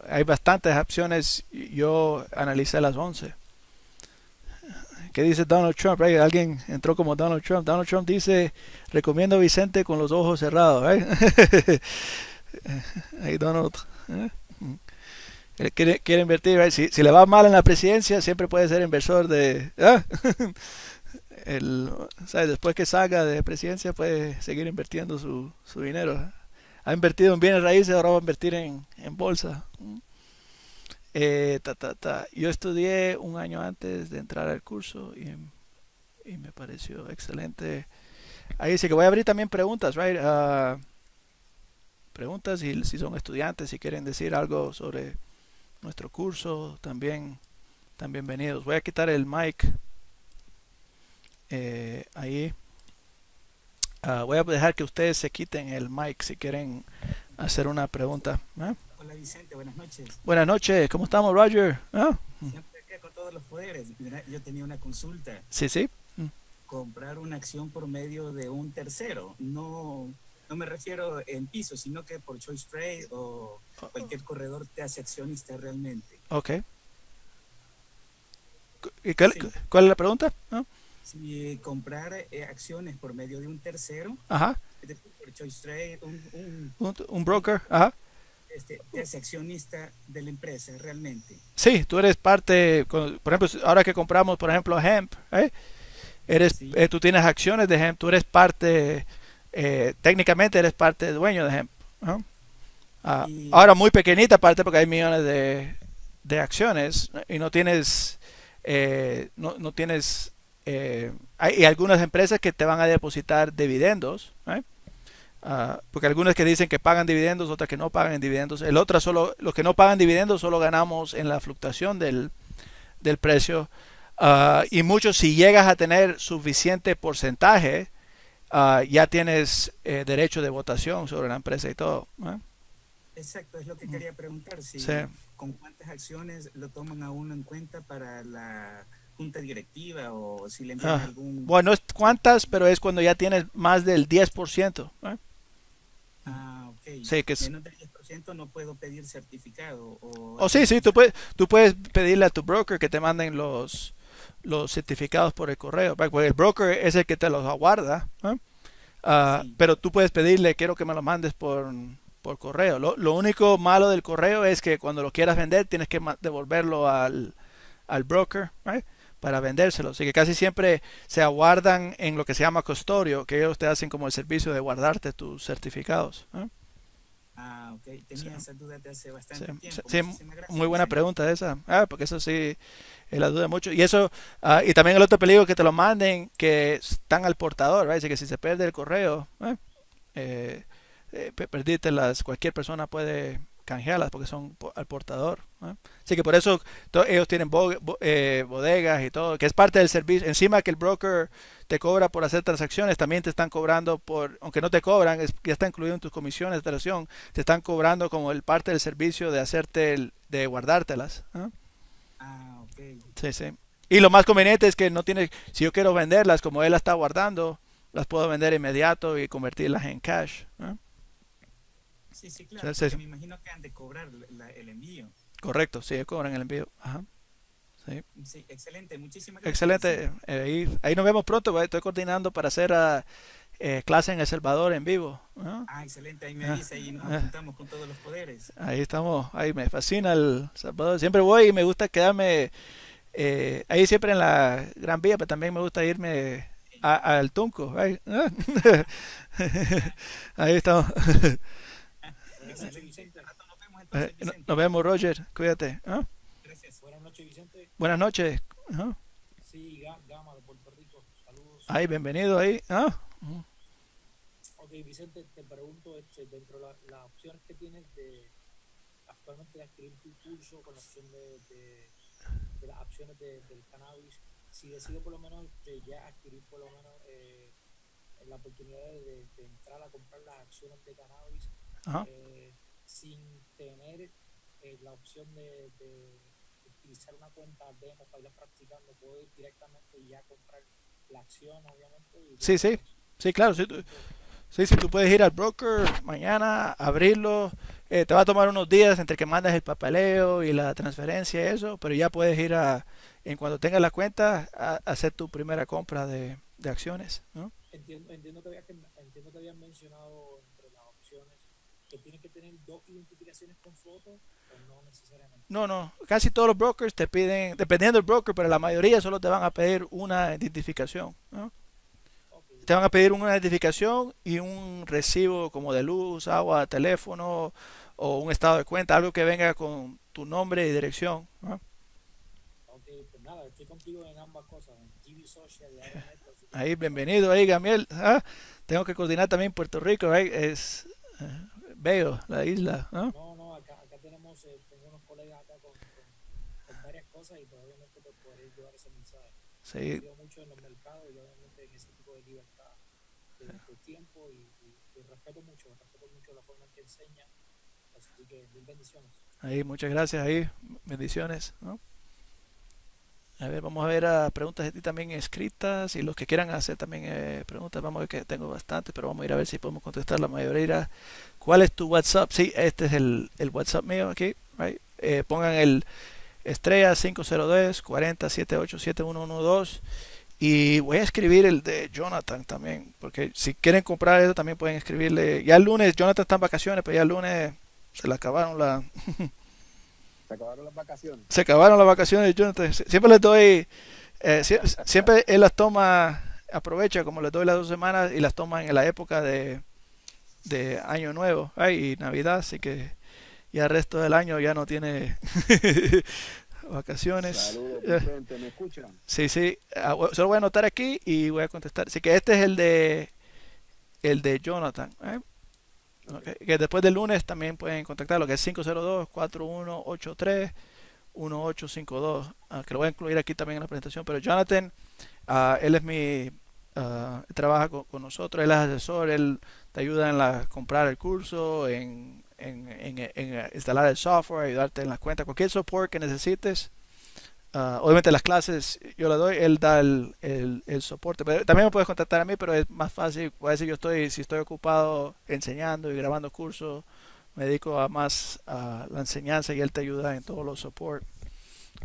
Speaker 1: hay bastantes opciones. Yo analicé las 11. ¿Qué dice Donald Trump? Alguien entró como Donald Trump. Donald Trump dice, recomiendo Vicente con los ojos cerrados. ¿eh? Ahí Donald. ¿eh? quiere, invertir. ¿eh? si, le va mal en la presidencia, siempre puede ser inversor de... el, después que salga de presidencia puede seguir invirtiendo su, su dinero. Ha invertido en bienes raíces, ahora va a invertir en, bolsa. Eh, ta, Yo estudié un año antes de entrar al curso y, me pareció excelente. Ahí dice que voy a abrir también preguntas, right? Ah, preguntas y si son estudiantes, si quieren decir algo sobre nuestro curso, también, también bienvenidos. Voy a quitar el mic eh, ahí ah, voy a dejar que ustedes se quiten el mic si quieren hacer una pregunta. ¿eh?
Speaker 2: Hola Vicente, buenas noches.
Speaker 1: Buenas noches, ¿cómo estamos Roger? ¿Eh? Mm. Siempre
Speaker 2: con todos los poderes. Yo tenía una consulta.
Speaker 1: Sí, sí. Mm.
Speaker 2: Comprar una acción por medio de un tercero. No, no me refiero en piso, sino que por choice trade o cualquier corredor te hace accionista realmente.
Speaker 1: Ok. cuál, cuál, es la pregunta?
Speaker 2: si eh, comprar eh, acciones por medio de un tercero, choice trade, un,
Speaker 1: un, broker, ajá.
Speaker 2: Este, accionista de la empresa realmente.
Speaker 1: Sí, tú eres parte, por ejemplo, ahora que compramos, por ejemplo, hemp, ¿eh? eres, tú tienes acciones de hemp, tú eres parte, técnicamente eres parte dueño de hemp. Ah, ahora muy pequeñita parte porque hay millones de, acciones y no tienes, no, no tienes eh, hay algunas empresas que te van a depositar dividendos, ah, porque algunas que dicen que pagan dividendos, otras que no pagan dividendos. El solo, los que no pagan dividendos solo ganamos en la fluctuación del, del precio. Ah, y muchos, si llegas a tener suficiente porcentaje, ah, ya tienes eh, derecho de votación sobre la empresa y todo.
Speaker 2: Exacto, es lo que quería preguntar, si
Speaker 1: con cuántas acciones lo
Speaker 2: toman a uno en cuenta para la junta directiva o si le envían ah, algún... Bueno,
Speaker 1: es cuántas, pero es cuando ya tienes más del 10%. ¿eh? Ah, ok. Sí,
Speaker 2: que del 10% no puedo pedir certificado. O
Speaker 1: oh, sí, sí, tú puedes, tú puedes pedirle a tu broker que te manden los, los certificados por el correo, el broker es el que te los aguarda. ¿eh? Ah, pero tú puedes pedirle, quiero que me lo mandes por, correo. Lo, único malo del correo es que cuando lo quieras vender tienes que devolverlo al, broker para vendérselo. Así que casi siempre se aguardan en lo que se llama custodio, que ellos te hacen como el servicio de guardarte tus certificados.
Speaker 2: ¿eh? Ah, ok. Tenía esa duda sí. muy buena
Speaker 1: pregunta esa. Ah, porque eso sí la duda mucho. Y eso, ah, y también el otro peligro que te lo manden, que están al portador, ¿verdad? Así que si se pierde el correo, eh, eh, eh las, cualquier persona puede canjearlas porque son al portador. Así que por eso ellos tienen eh, bodegas y todo, que es parte del servicio. Encima que el broker te cobra por hacer transacciones, también te están cobrando por, aunque no te cobran, ya está incluido en tus comisiones de relación te están cobrando como el parte del servicio de hacerte, el, de guardártelas. Ah, Y lo más conveniente es que no tienes, si yo quiero venderlas como él las está guardando, las puedo vender inmediato y convertirlas en cash. Sí, sí, claro. me imagino
Speaker 2: que han de cobrar el envío.
Speaker 1: Correcto, sí, cobran el envío. Ajá. Sí. excelente,
Speaker 2: muchísimas gracias. Excelente,
Speaker 1: eh, ahí, ahí, nos vemos pronto, pues, estoy coordinando para hacer ah, eh, clase en El Salvador en vivo. Ah, excelente, ahí me ah, avisa y nos ah. juntamos con todos los poderes. Ahí estamos, ahí me fascina El Salvador, siempre voy y me gusta quedarme eh, ahí siempre en la Gran Vía, pero también me gusta irme al Tunco. ahí estamos. nos vemos Roger. Cuídate. ¿ah? Buenas noches, Vicente. Buenas noches. ¿ah?
Speaker 2: Sí, Gama de Puerto Rico.
Speaker 1: Saludos. Ay, bienvenido ahí. ¿Ah? Mm.
Speaker 2: Ok, Vicente, te pregunto, este, dentro de las opciones que tienes de actualmente de adquirir tu curso con la opción de, las opciones del cannabis, si decido por lo menos este, ya adquirir por lo menos eh, la oportunidad de, de, entrar a comprar las acciones de cannabis, eh, sin tener eh, la opción de, utilizar una cuenta demo para ir practicando, puedo ir directamente y ya comprar la acción, obviamente.
Speaker 1: sí, sí, sí, claro. Sí, tú, tú puedes ir al broker mañana, abrirlo. Eh, te va a tomar unos días entre que mandas el papeleo y la transferencia y eso, pero ya puedes ir a, en cuanto tengas la cuenta, a, hacer tu primera compra de, acciones. ¿no?
Speaker 2: Entiendo, que había, entiendo que habían mencionado tienes que tener dos identificaciones
Speaker 1: con fotos o no necesariamente? No, no. Casi todos los brokers te piden, dependiendo del broker, pero la mayoría solo te van a pedir una identificación. Te van a pedir una identificación y un recibo como de luz, agua, teléfono o un estado de cuenta, algo que venga con tu nombre y dirección. Ahí, bienvenido ahí, Gamiel. ¿ah? Tengo que coordinar también Puerto Rico, es, eh, la isla, ¿no? No, no, acá, acá tenemos, eh, tengo unos colegas acá con,
Speaker 2: con, varias cosas y probablemente pues obviamente pues, poder llevar ese mensaje. Sí. Yo mucho en los mercados y obviamente en ese tipo de libertad de, el tiempo y, y, respeto mucho, respeto mucho la forma en que enseña. Así que mil bendiciones.
Speaker 1: Ahí, muchas gracias ahí, bendiciones, ¿no? A ver, vamos a ver a preguntas de ti también escritas y los que quieran hacer también eh, preguntas. Vamos a ver que tengo bastante, pero vamos a ir a ver si podemos contestar la mayoría. ¿Cuál es tu WhatsApp? Sí, este es el, WhatsApp mío aquí. Right? Eh, pongan el estrella 502 40 7112 y voy a escribir el de Jonathan también, porque si quieren comprar eso también pueden escribirle. Ya el lunes, Jonathan está en vacaciones, pero ya el lunes se le acabaron la...
Speaker 2: Se acabaron las vacaciones.
Speaker 1: Se acabaron las vacaciones Jonathan. Siempre les doy. Eh, siempre, él las toma, aprovecha como les doy las dos semanas y las toma en la época de, Año Nuevo ay, y Navidad, así que ya el resto del año ya no tiene vacaciones. Saludos, presente, ¿me escuchan? Sí, sí, ah, solo voy a anotar aquí y voy a contestar. Así que este es el de el de Jonathan. ¿eh? Que después del lunes también pueden contactar lo que es 502-4183-1852, ah, que lo voy a incluir aquí también en la presentación. Pero Jonathan, ah, él es mi, ah, trabaja con, nosotros, él es asesor, él te ayuda en la, comprar el curso, en, en, en, instalar el software, ayudarte en las cuentas, cualquier soporte que necesites. Ah, obviamente las clases yo las doy, él da el, soporte. Pero también me puedes contactar a mí, pero es más fácil. A decir, yo estoy, si estoy ocupado enseñando y grabando cursos, me dedico a más a la enseñanza y él te ayuda en todos los soportes.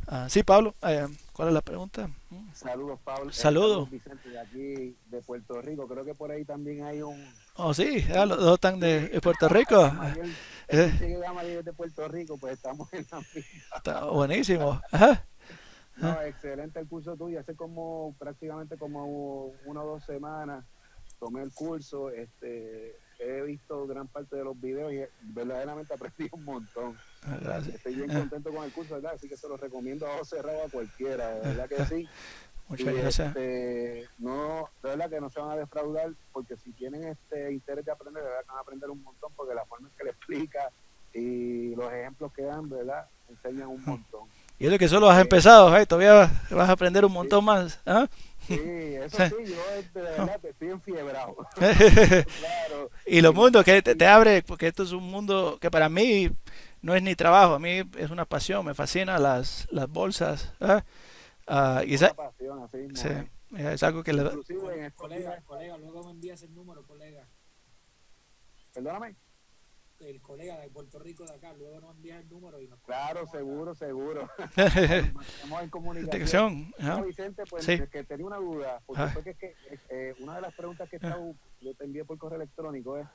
Speaker 1: Ah, sí, Pablo, eh, ¿cuál es la pregunta? Mm. Saludos, Pablo. Eh, saludos.
Speaker 2: Vicente, de aquí, de Puerto Rico. Creo que por ahí también hay un...
Speaker 1: Oh, sí, los dos están de, Puerto Rico. Eh.
Speaker 2: de Puerto Rico, pues estamos en la misma. Está
Speaker 1: buenísimo. Ajá.
Speaker 2: No, ah. excelente el curso tuyo. Hace como prácticamente como una o dos semanas tomé el curso. Este, he visto gran parte de los videos y verdaderamente aprendí un montón. Ah, Estoy bien ah. contento con el curso, ¿verdad? Así que se lo recomiendo a cerrado a cualquiera, de verdad que sí. Muchas gracias. Este, no, de verdad que no se van a defraudar, porque si tienen este interés de aprender, de verdad van a aprender un montón, porque la forma en que le explica y los ejemplos que dan, ¿verdad?
Speaker 1: Enseñan un montón. Y es que solo has empezado, todavía vas a aprender un montón más. ¿ah? Sí, eso sí, yo este, de verdad estoy enfiebrado. claro. Y los mundos que te, abre, porque esto es un mundo que para mí no es ni trabajo, a mí es una pasión, me fascina las, las bolsas. ¿ah? ah y pasión, así, eh. es algo que le da.
Speaker 2: Colega, colega, luego me envías el número, colega. Perdóname el colega de Puerto Rico de acá, luego nos envía el número y nos Claro, seguro, seguro.
Speaker 1: Estamos
Speaker 2: en comunicación. No, Vicente, pues que tenía una duda, porque que eh, eh, una de las preguntas que yo te envié por correo electrónico es,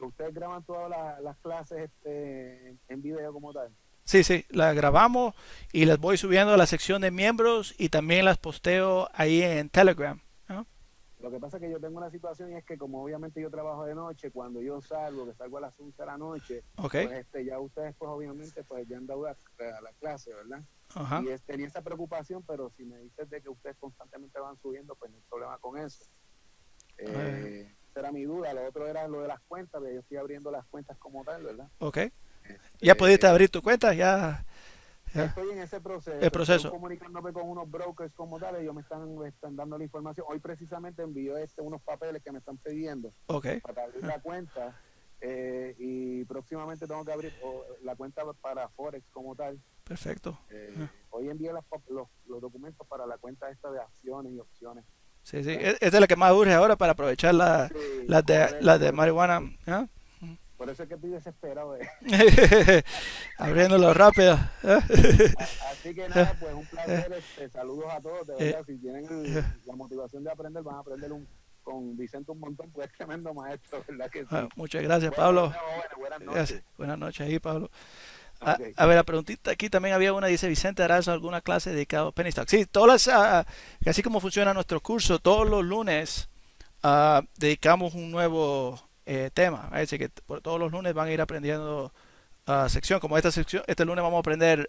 Speaker 2: ¿ustedes graban todas las, clases este, en video como tal?
Speaker 1: Sí, sí, las grabamos y las voy subiendo a la sección de miembros y también las posteo ahí en Telegram.
Speaker 2: Lo que pasa es que yo tengo una situación y es que como obviamente yo trabajo de noche, cuando yo salgo, que salgo a las 11 de la noche, pues este, ya ustedes pues obviamente pues ya han dado a, la clase, ¿verdad? Y este, tenía esa preocupación, pero si me dices de que ustedes constantemente van subiendo, pues no hay problema con eso.
Speaker 1: Eh,
Speaker 2: era mi duda. Lo otro era lo de las cuentas,
Speaker 1: de yo estoy abriendo las cuentas como tal, ¿verdad? Ok. Este, ¿Ya pudiste abrir tu cuenta? ¿Ya? Estoy en ese proceso. comunicándome
Speaker 2: con unos brokers como tal, ellos me están, dando la información. Hoy precisamente envío este, unos papeles que me están pidiendo para abrir la cuenta eh, y próximamente tengo que abrir la cuenta para Forex como tal. Perfecto. Eh, hoy envío los, documentos para la cuenta esta de acciones y opciones.
Speaker 1: Sí, sí, e-, esa es la que más urge ahora para aprovechar las de, marihuana. ¿eh?
Speaker 2: Por eso es que estoy desesperado. Abriéndolo rápido. ¿eh? Así que nada, pues un placer. Este, saludos a todos. De eh, verdad, si tienen eh. la motivación de aprender, van a aprender un, con Vicente un montón, pues es tremendo maestro, ¿verdad que sí? Ah, muchas gracias, Pablo. buenas noches.
Speaker 1: Buenas noches ahí, Pablo. Ah, a, ver, la preguntita aquí también había una, dice Vicente Arazo, alguna clase dedicada a Penny Sí, todas las, ah, así como funciona nuestro curso, todos los lunes dedicamos un nuevo eh, tema. Así que todos los lunes van a ir aprendiendo ah, sección. Como esta sección, este lunes vamos a aprender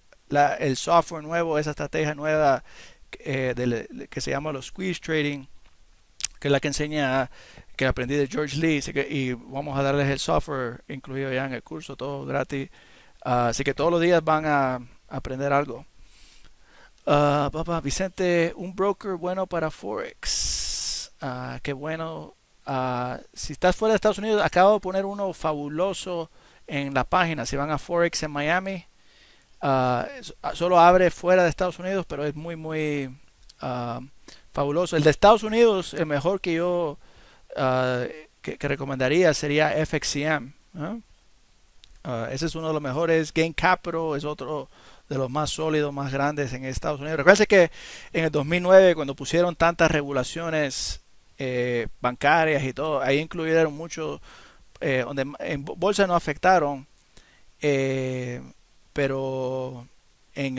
Speaker 1: el software nuevo, esa estrategia nueva eh, que se llama los squeeze trading, que es la que enseña que aprendí de George Lee. Así que, y vamos a darles el software incluido ya en el curso, todo gratis. Ah, así que todos los días van a aprender algo. Ah, papá Vicente, un broker bueno para Forex. qué bueno Ah, si estás fuera de Estados Unidos, acabo de poner uno fabuloso en la página. Si van a Forex en Miami, ah, ah, solo abre fuera de Estados Unidos, pero es muy, muy fabuloso. El de Estados Unidos, el mejor que yo que, recomendaría sería FXCM. ese es uno de los mejores. Gain capro es otro de los más sólidos, más grandes en Estados Unidos. Recuerden que en el 2009, cuando pusieron tantas regulaciones eh, bancarias y todo. Ahí incluyeron muchos, eh, donde en bolsa no afectaron, eh, pero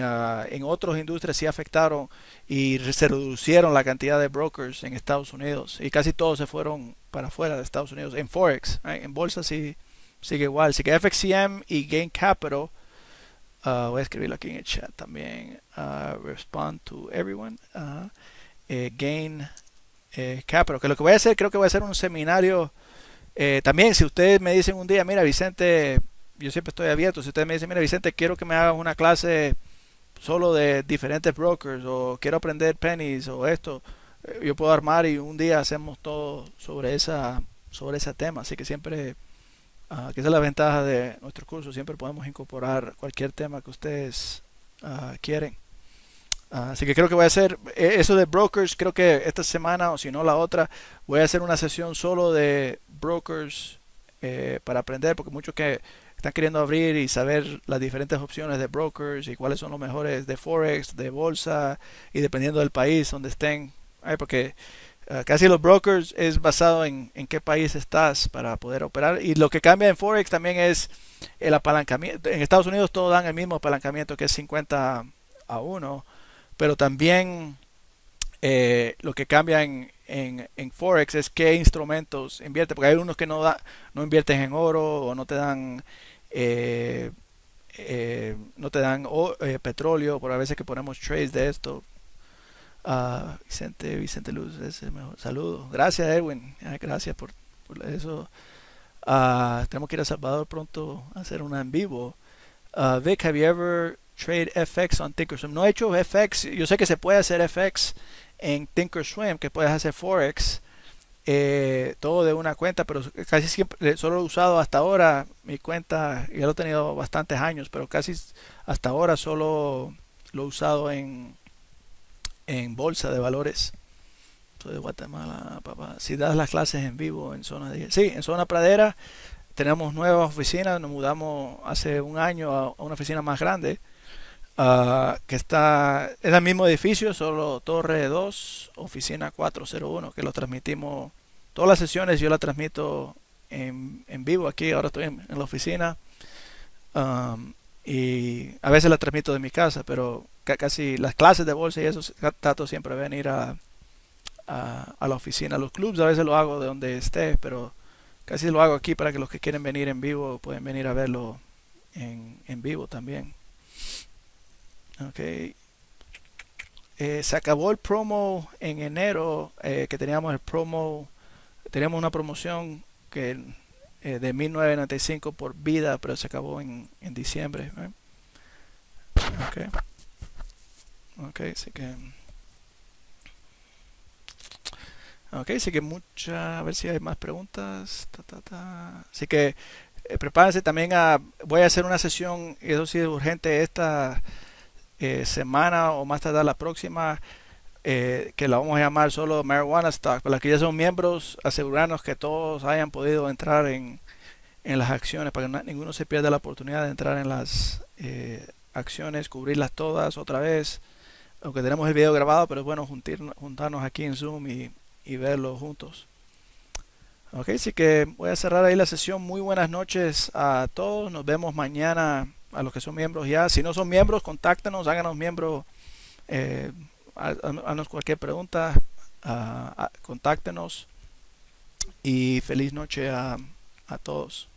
Speaker 1: ah, en, otras industrias sí afectaron y se reducieron la cantidad de brokers en Estados Unidos y casi todos se fueron para afuera de Estados Unidos. En Forex, en bolsa sí sigue igual. Así que FXCM y Gain Capital. Ah, voy a escribirlo aquí en el chat también. Uh, respond to everyone. gain eh, ah, Que lo que voy a hacer, creo que voy a hacer un seminario. Eh, también, si ustedes me dicen un día, mira Vicente, yo siempre estoy abierto. Si ustedes me dicen, mira Vicente, quiero que me hagas una clase solo de diferentes brokers o quiero aprender pennies o esto, eh, yo puedo armar y un día hacemos todo sobre esa sobre ese tema. Así que siempre, ah, que esa es la ventaja de nuestro curso, siempre podemos incorporar cualquier tema que ustedes uh, quieren así que creo que voy a hacer eh, eso de brokers, creo que esta semana o si no la otra, voy a hacer una sesión solo de brokers eh, para aprender, porque muchos que están queriendo abrir y saber las diferentes opciones de brokers y cuáles son los mejores de forex, de bolsa y dependiendo del país donde estén, porque eh, casi los brokers es basado en, en qué país estás para poder operar y lo que cambia en forex también es el apalancamiento. En Estados Unidos todos dan el mismo apalancamiento que es 50 a 1 pero también eh, lo que cambia en, Forex es qué instrumentos invierte porque hay unos que no, da, no invierten en oro o no te dan... Eh, eh, no te dan petróleo, por a veces que ponemos trades de esto, ah, Vicente, Vicente Luz, ese mejor. Saludos. Gracias, Edwin. Ah, gracias por, por eso. Ah, tenemos que ir a Salvador pronto a hacer una en vivo. Vic, have you ever Trade FX on Thinkorswim. No he hecho FX. Yo sé que se puede hacer FX en Thinkorswim, que puedes hacer Forex. Eh, todo de una cuenta, pero casi siempre, solo he usado hasta ahora mi cuenta, ya lo he tenido bastantes años, pero casi hasta ahora solo lo he usado en, en bolsa de valores. Soy de Guatemala, papá. Si das las clases en vivo en zona de... Sí, en zona pradera tenemos nuevas oficinas, nos mudamos hace un año a una oficina más grande Ah, que está en el mismo edificio, solo Torre 2, Oficina 401, que lo transmitimos. Todas las sesiones yo la transmito en, en vivo aquí, ahora estoy en, la oficina. Um, y a veces la transmito de mi casa, pero casi las clases de bolsa y eso datos siempre de venir a, a, a la oficina. Los clubs a veces lo hago de donde esté, pero casi lo hago aquí para que los que quieren venir en vivo pueden venir a verlo en vivo también. Okay. Eh, se acabó el promo en enero eh, que teníamos el promo, teníamos una promoción que eh, de 1995 por vida, pero se acabó en, en diciembre. Ok. Ok, así que. Ok, así que muchas. A ver si hay más preguntas. Así que prepárense también a. Voy a hacer una sesión, eso sí es urgente, esta eh, semana o más tarde la próxima, eh, que la vamos a llamar solo Marijuana Stock, para que ya son miembros, asegurarnos que todos hayan podido entrar en, en las acciones, para que ninguno se pierda la oportunidad de entrar en las eh, acciones, cubrirlas todas otra vez, aunque tenemos el video grabado, pero es bueno juntarnos aquí en Zoom y, y verlo juntos. Ok, así que voy a cerrar ahí la sesión. Muy buenas noches a todos. Nos vemos mañana a los que son miembros ya. Si no son miembros, contáctenos, háganos miembros, háganos eh, cualquier pregunta, contáctenos y feliz noche a, todos.